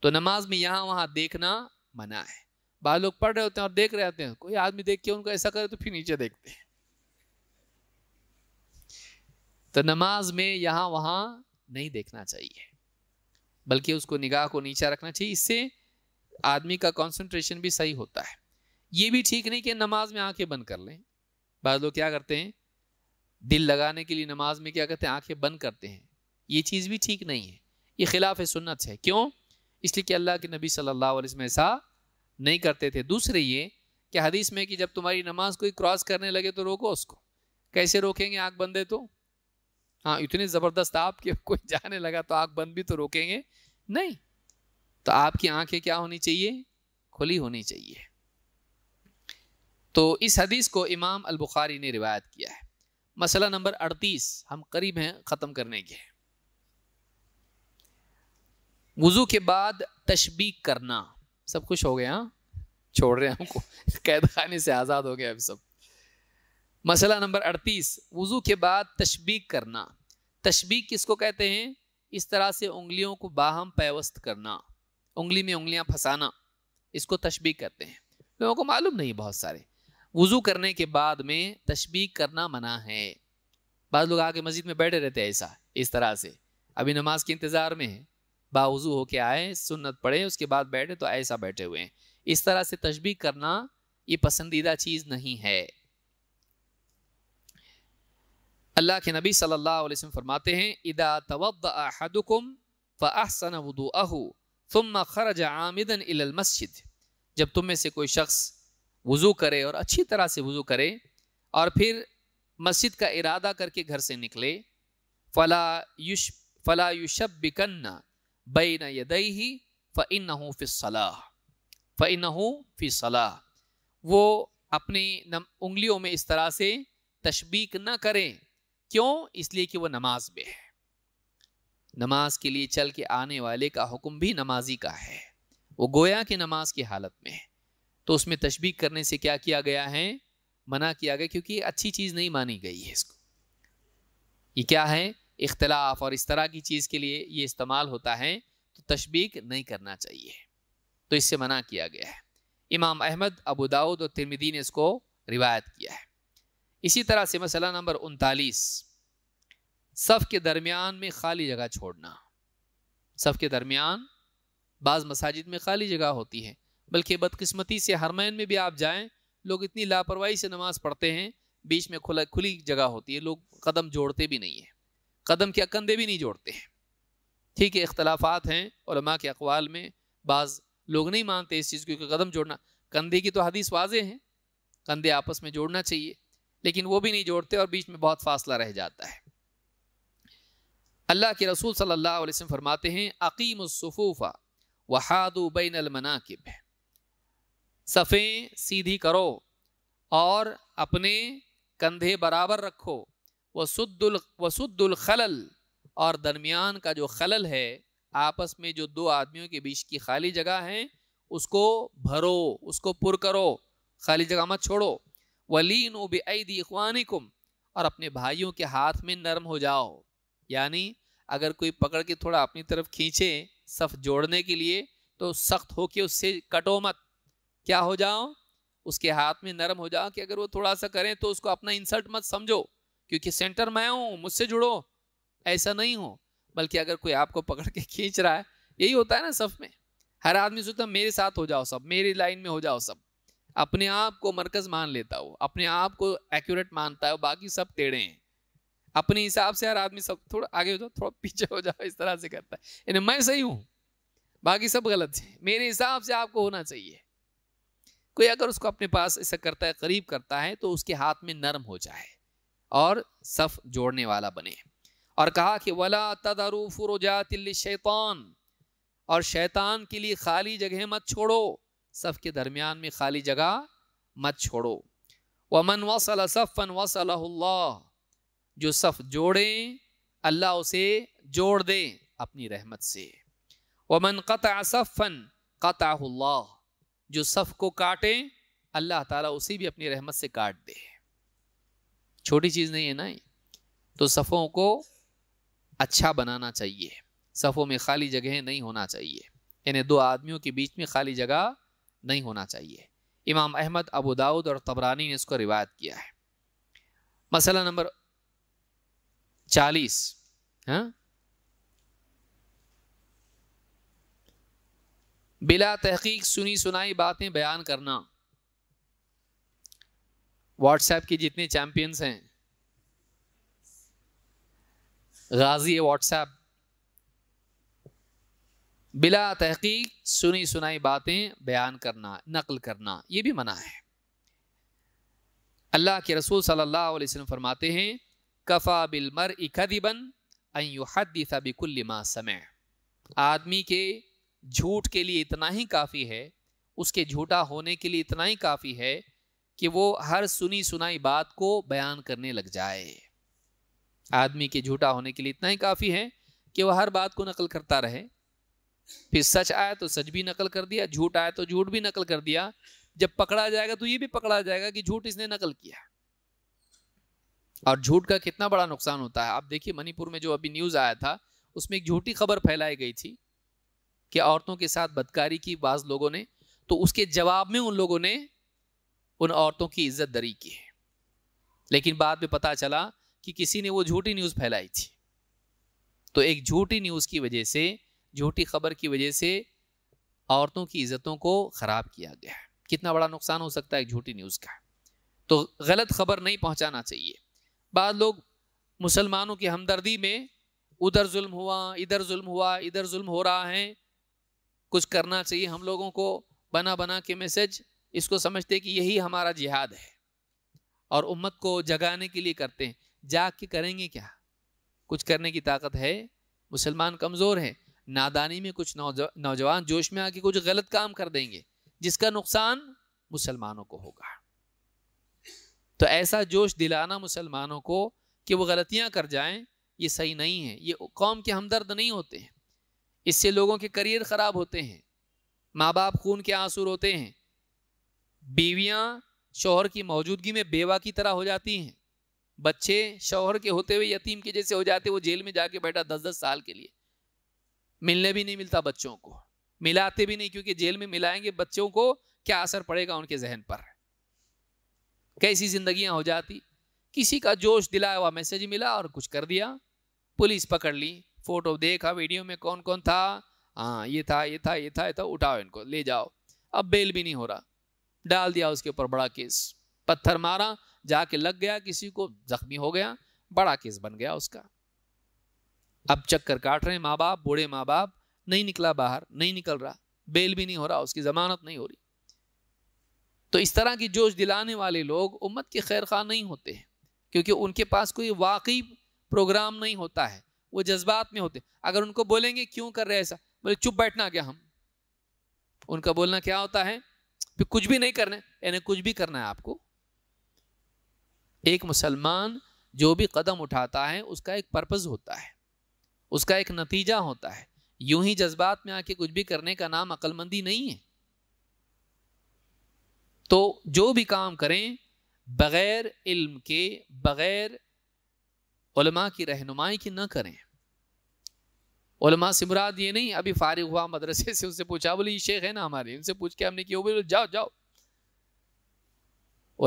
तो नमाज में यहाँ वहाँ देखना मना है बाहर लोग पढ़ रहे होते हैं और देख रहे होते हैं कोई आदमी देख के उनको ऐसा करे तो फिर नीचे देखते हैं तो नमाज में यहाँ वहाँ नहीं देखना चाहिए बल्कि उसको निगाह को नीचा रखना चाहिए इससे आदमी का कंसंट्रेशन भी सही होता है ये भी ठीक नहीं कि नमाज में आंखें बंद कर लें बाद लोग क्या करते हैं दिल लगाने के लिए नमाज में क्या करते हैं आंखें बंद करते हैं ये चीज़ भी ठीक नहीं है ये खिलाफ सुन्नत है क्यों इसलिए कि अल्लाह के नबी सल्लल्लाहु अलैहि वसल्लम ऐसा नहीं करते थे दूसरे ये कि हदीस में कि जब तुम्हारी नमाज कोई क्रॉस करने लगे तो रोको उसको कैसे रोकेंगे आँख बंदे तो हाँ इतने ज़बरदस्त आप कि *laughs* कोई जाने लगा तो आँख बंद भी तो रोकेंगे नहीं तो आपकी आंखें क्या होनी चाहिए खुली होनी चाहिए तो इस हदीस को इमाम अल बुखारी ने रिवायत किया है मसला नंबर 38 हम करीब हैं ख़त्म करने के वज़ू के बाद तशबीक करना सब खुश हो गया हाँ छोड़ रहे हैं हमको *laughs* कैद खाने से आज़ाद हो गया अभी सब मसला नंबर अड़तीस वज़ू के बाद तशबीक करना तशबीक किसको कहते हैं इस तरह से उंगलियों को बाहम पैवस्त करना उंगली में उंगलियां फंसाना इसको तशबीक कहते हैं लोगों को मालूम नहीं बहुत सारे वज़ू करने के बाद में तशबीक करना मना है बाद लोग आके मस्जिद में बैठे रहते हैं ऐसा इस तरह से अभी नमाज के इंतज़ार में है बावजू होके आए सुन्नत पढ़े उसके बाद बैठे तो ऐसा बैठे हुए हैं इस तरह से तशबी करना ये पसंदीदा चीज़ नहीं है अल्लाह के नबी सल्लल्लाहु अलैहि वसल्लम फरमाते हैं इदा तवदुकुम फ़सन वदूअहू तुम खरज आमिदन मस्जिद जब तुम में से कोई शख्स वज़ू करे और अच्छी तरह से वज़ू करे और फिर मस्जिद का इरादा करके घर से निकले फ़ला युश फ़ला युशब बिकन्ना बैन यदई फ़िन फ़िसलाह फ़िन फ़िसलाह वो अपनी उंगलियों में इस तरह से तशबीक ना करें क्यों इसलिए कि वो नमाज में है नमाज के लिए चल के आने वाले का हुक्म भी नमाजी का है वो गोया कि नमाज की हालत में है तो उसमें तशबीक करने से क्या किया गया है मना किया गया क्योंकि अच्छी चीज़ नहीं मानी गई है इसको ये क्या है इख्तलाफ और इस तरह की चीज़ के लिए ये इस्तेमाल होता है तो तशबीक नहीं करना चाहिए तो इससे मना किया गया है इमाम अहमद अबू दाऊद और तिरमिदी ने इसको रिवायत किया है इसी तरह से मसला नंबर उनतालीस सफ़ के दरमियान में खाली जगह छोड़ना सफ़ के दरमियान बाज़ मसाजिद में खाली जगह होती है बल्कि बदकस्मती से हरमैन में भी आप जाएं लोग इतनी लापरवाही से नमाज़ पढ़ते हैं बीच में खुला खुली जगह होती है लोग कदम जोड़ते भी नहीं हैं कदम क्या कंधे भी नहीं जोड़ते हैं ठीक है इख्तलाफात हैं उलमा के अकवाल में बाज़ लोग नहीं मानते इस चीज़ को क्योंकि कदम जोड़ना कंधे की तो हदीस वाजे हैं कंधे आपस में जोड़ना चाहिए लेकिन वो भी नहीं जोड़ते और बीच में बहुत फासला रह जाता है अल्लाह के रसूल सल्लल्लाहु अलैहि वसल्लम फरमाते हैं अकीमसफ़ूफ़ा वहादु बैन अलमनाकिब सफ़ें सीधी करो और अपने कंधे बराबर रखो वसुद्दुल वसुद्दुल खलल और दरमियान का जो खलल है आपस में जो दो आदमियों के बीच की खाली जगह है उसको भरो उसको पुर करो खाली जगह मत छोड़ो वलीन बेदी और अपने भाइयों के हाथ में नरम हो जाओ यानी अगर कोई पकड़ के थोड़ा अपनी तरफ खींचे सफ जोड़ने के लिए तो सख्त होके उससे कटो मत क्या हो जाओ उसके हाथ में नरम हो जाओ कि अगर वो थोड़ा सा करें तो उसको अपना इंसल्ट मत समझो क्योंकि सेंटर मैं हूँ मुझसे जुड़ो ऐसा नहीं हो बल्कि अगर कोई आपको पकड़ के खींच रहा है यही होता है ना सब में हर आदमी सोचता मेरे साथ हो जाओ सब मेरी लाइन में हो जाओ सब अपने आप को मरकज मान लेता हो अपने आप को एक्यूरेट मानता है बाकी सब टेढ़े हैं अपने हिसाब से हर आदमी सब थोड़ा आगे हो जाओ थोड़ा पीछे हो जाओ इस तरह से करता है यानी मैं सही हूँ बाकी सब गलत है मेरे हिसाब से आपको होना चाहिए कोई अगर उसको अपने पास ऐसा करता है करीब करता है तो उसके हाथ में नरम हो जाए और सफ़ जोड़ने वाला बने और कहा कि वला तदरू शैतान और शैतान के लिए खाली जगह मत छोड़ो सफ़ के दरमियान में खाली जगह मत छोड़ो वमन वसल सफ़न वसल जो सफ़ जोड़ें अल्लाह उसे जोड़ दे अपनी रहमत से वमन कत सफ़न कत जो सफ़ को काटे अल्लाह ताला उसे भी अपनी रहमत से काट दे छोटी चीज़ नहीं है ना तो सफ़ों को अच्छा बनाना चाहिए सफ़ों में खाली जगह नहीं होना चाहिए यानी दो आदमियों के बीच में खाली जगह नहीं होना चाहिए इमाम अहमद अबू दाऊद और तबरानी ने इसको रिवायत किया है मसला नंबर चालीस हाँ? बिला तहकीक सुनी सुनाई बातें बयान करना व्हाट्सएप के जितने चैंपियंस हैं गाजी है व्हाट्सएप बिला तहकीक सुनी सुनाई बातें बयान करना नकल करना ये भी मना है अल्लाह के रसूल सल्लल्लाहु अलैहि वसल्लम फरमाते हैं कफ़ा बिल मर इकदिबन अयुहदीसा बिकुल्लिमा समय आदमी के झूठ के लिए इतना ही काफ़ी है उसके झूठा होने के लिए इतना ही काफ़ी है कि वो हर सुनी सुनाई बात को बयान करने लग जाए आदमी के झूठा होने के लिए इतना ही काफ़ी है कि वह हर बात को नकल करता रहे फिर सच आया तो सच भी नकल कर दिया झूठ आया तो झूठ भी नकल कर दिया जब पकड़ा जाएगा तो ये भी पकड़ा जाएगा कि झूठ इसने नकल किया और झूठ का कितना बड़ा नुकसान होता है आप देखिए मणिपुर में जो अभी न्यूज़ आया था उसमें एक झूठी खबर फैलाई गई थी कि औरतों के साथ बदकारी की बाज लोगों ने तो उसके जवाब में उन लोगों ने उन औरतों की इज्जत दरी की है लेकिन बाद में पता चला कि किसी ने वो झूठी न्यूज़ फैलाई थी तो एक झूठी न्यूज़ की वजह से झूठी खबर की वजह से औरतों की इज्जतों को ख़राब किया गया है कितना बड़ा नुकसान हो सकता है एक झूठी न्यूज़ का तो गलत खबर नहीं पहुंचाना चाहिए बाद लोग मुसलमानों की हमदर्दी में उधर जुल्म हुआ इधर जुल्म हुआ इधर जुल्म हो रहा है कुछ करना चाहिए हम लोगों को बना बना के मैसेज इसको समझते कि यही हमारा जिहाद है और उम्मत को जगाने के लिए करते हैं जाग के करेंगे क्या कुछ करने की ताकत है मुसलमान कमज़ोर हैं नादानी में कुछ नौजवान जोश में आके कुछ गलत काम कर देंगे जिसका नुकसान मुसलमानों को होगा तो ऐसा जोश दिलाना मुसलमानों को कि वो गलतियां कर जाएं ये सही नहीं है ये कौम के हमदर्द नहीं होते हैं इससे लोगों के करियर ख़राब होते हैं माँ बाप खून के आंसू होते हैं बीवियां शोहर की मौजूदगी में बेवा की तरह हो जाती हैं बच्चे शोहर के होते हुए यतीम के जैसे हो जाते वो जेल में जाके बैठा दस दस साल के लिए मिलने भी नहीं मिलता बच्चों को मिलाते भी नहीं क्योंकि जेल में मिलाएंगे बच्चों को क्या असर पड़ेगा उनके जहन पर कैसी जिंदगियां हो जाती किसी का जोश दिलाया हुआ मैसेज मिला और कुछ कर दिया पुलिस पकड़ ली फोटो देखा वीडियो में कौन कौन था हाँ ये था ये था ये था ये था उठाओ इनको ले जाओ अब बेल भी नहीं हो रहा डाल दिया उसके ऊपर बड़ा केस पत्थर मारा जाके लग गया किसी को जख्मी हो गया बड़ा केस बन गया उसका अब चक्कर काट रहे हैं माँ बाप बूढ़े माँ बाप नहीं निकला बाहर नहीं निकल रहा बेल भी नहीं हो रहा उसकी जमानत नहीं हो रही तो इस तरह की जोश दिलाने वाले लोग उम्मत के खैर खा नहीं होते हैं क्योंकि उनके पास कोई वाकई प्रोग्राम नहीं होता है वो जज्बात में होते अगर उनको बोलेंगे क्यों कर रहे ऐसा बोले चुप बैठना क्या हम उनका बोलना क्या होता है पे कुछ भी नहीं करना है यानी कुछ भी करना है आपको एक मुसलमान जो भी कदम उठाता है उसका एक पर्पज़ होता है उसका एक नतीजा होता है यूं ही जज्बात में आके कुछ भी करने का नाम अक्लमंदी नहीं है तो जो भी काम करें बग़ैर इल्म के बग़ैर उलमा की रहनुमाई की ना करें उलमा से मुराद ये नहीं अभी फारिग हुआ मदरसे से उनसे पूछा बोले ये शेख है ना हमारे उनसे पूछ के हमने किया बोले जाओ जाओ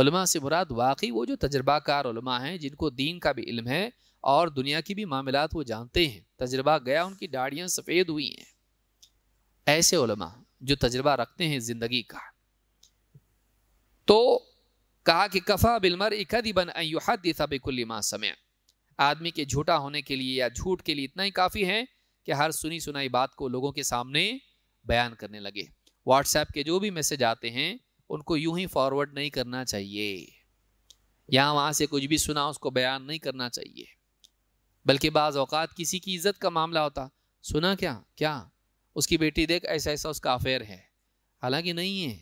उलमा से मुराद वाकई वो जो तजर्बाकार उलमा हैं जिनको दीन का भी इल्म है और दुनिया की भी मामलात वो जानते हैं तजर्बा गया उनकी दाढ़ियाँ सफ़ेद हुई हैं ऐसे उलमा जो तजर्बा रखते हैं ज़िंदगी का तो कहा कि कफ़ा बिलमर इकदीबन अयुहद दिसा बिकुल्ली माँ समय आदमी के झूठा होने के लिए या झूठ के लिए इतना ही काफ़ी है कि हर सुनी सुनाई बात को लोगों के सामने बयान करने लगे व्हाट्सएप के जो भी मैसेज आते हैं उनको यूं ही फॉरवर्ड नहीं करना चाहिए यहाँ वहाँ से कुछ भी सुना उसको बयान नहीं करना चाहिए बल्कि बाज़ अवकात किसी की इज्जत का मामला होता सुना क्या क्या उसकी बेटी देख ऐसा ऐसा उसका अफेयर है हालांकि नहीं है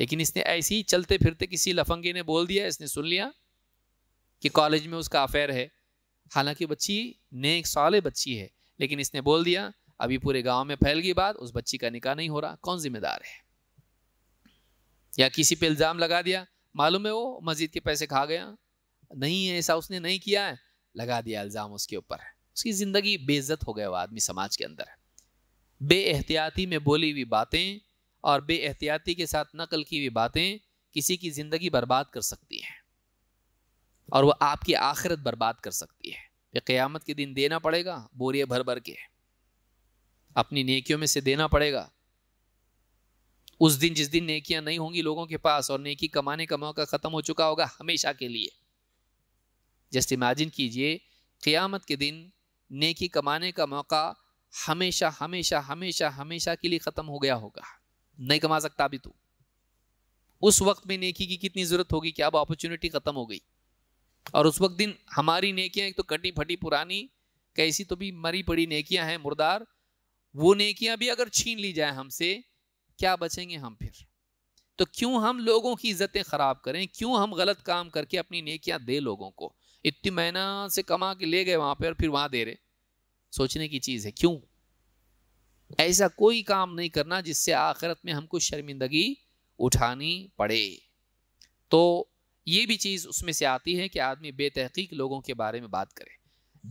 लेकिन इसने ऐसे ही चलते फिरते किसी लफंगे ने बोल दिया इसने सुन लिया कि कॉलेज में उसका अफेयर है हालांकि बच्ची नेक साले बच्ची है लेकिन इसने बोल दिया अभी पूरे गांव में फैल गई बात उस बच्ची का निकाह नहीं हो रहा कौन जिम्मेदार है या किसी पे इल्ज़ाम लगा दिया मालूम है वो मस्जिद के पैसे खा गया नहीं है ऐसा उसने नहीं किया है लगा दिया इल्ज़ाम उसके ऊपर उसकी ज़िंदगी बेइज्जत हो गया वो आदमी समाज के अंदर एहतियाती में बोली हुई बातें और एहतियाती के साथ नकल की हुई बातें किसी की ज़िंदगी बर्बाद कर सकती हैं और वह आपकी आखिरत बर्बाद कर सकती है ये क़यामत के दिन देना पड़ेगा बोरिए भर भर के अपनी नेकियों में से देना पड़ेगा उस दिन जिस दिन नेकियां नहीं होंगी लोगों के पास और नेकी कमाने का मौका ख़त्म हो चुका होगा हमेशा के लिए जस्ट इमेजिन कीजिए क़यामत के दिन नेकी कमाने का मौका हमेशा हमेशा हमेशा हमेशा के लिए ख़त्म हो गया होगा नहीं कमा सकता अभी तू उस वक्त में नेकी की कितनी ज़रूरत होगी कि अब अपॉर्चुनिटी ख़त्म हो गई और उस वक्त दिन हमारी नेकियां एक तो कटी फटी पुरानी कैसी तो भी मरी पड़ी नेकियां हैं मुर्दार वो नेकियां भी अगर छीन ली जाए हमसे क्या बचेंगे हम फिर तो क्यों हम लोगों की इज्जतें ख़राब करें क्यों हम गलत काम करके अपनी नेकियां दे लोगों को इतनी महीना से कमा के ले गए वहाँ पर और फिर वहाँ दे रहे सोचने की चीज़ है क्यों ऐसा कोई काम नहीं करना जिससे आखिरत में हमको शर्मिंदगी उठानी पड़े तो ये भी चीज़ उसमें से आती है कि आदमी बेतहकीक लोगों के बारे में बात करे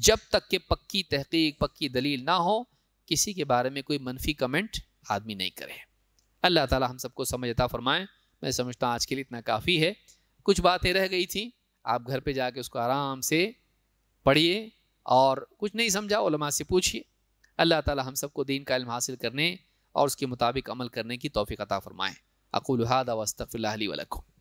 जब तक कि पक्की तहकीक पक्की दलील ना हो किसी के बारे में कोई मनफी कमेंट आदमी नहीं करे अल्लाह ताला हम सबको समझता फरमाए मैं समझता हूँ आज के लिए इतना काफ़ी है कुछ बातें रह गई थी आप घर पे जाके उसको आराम से पढ़िए और कुछ नहीं समझा उलमा से पूछिए अल्लाह ताला हम सबको दीन का इल्म हासिल करने और उसके मुताबिक अमल करने की तोफ़ी अता फ़रमाएँ अकूल हादा वस्तफ़िल्ला वलकुम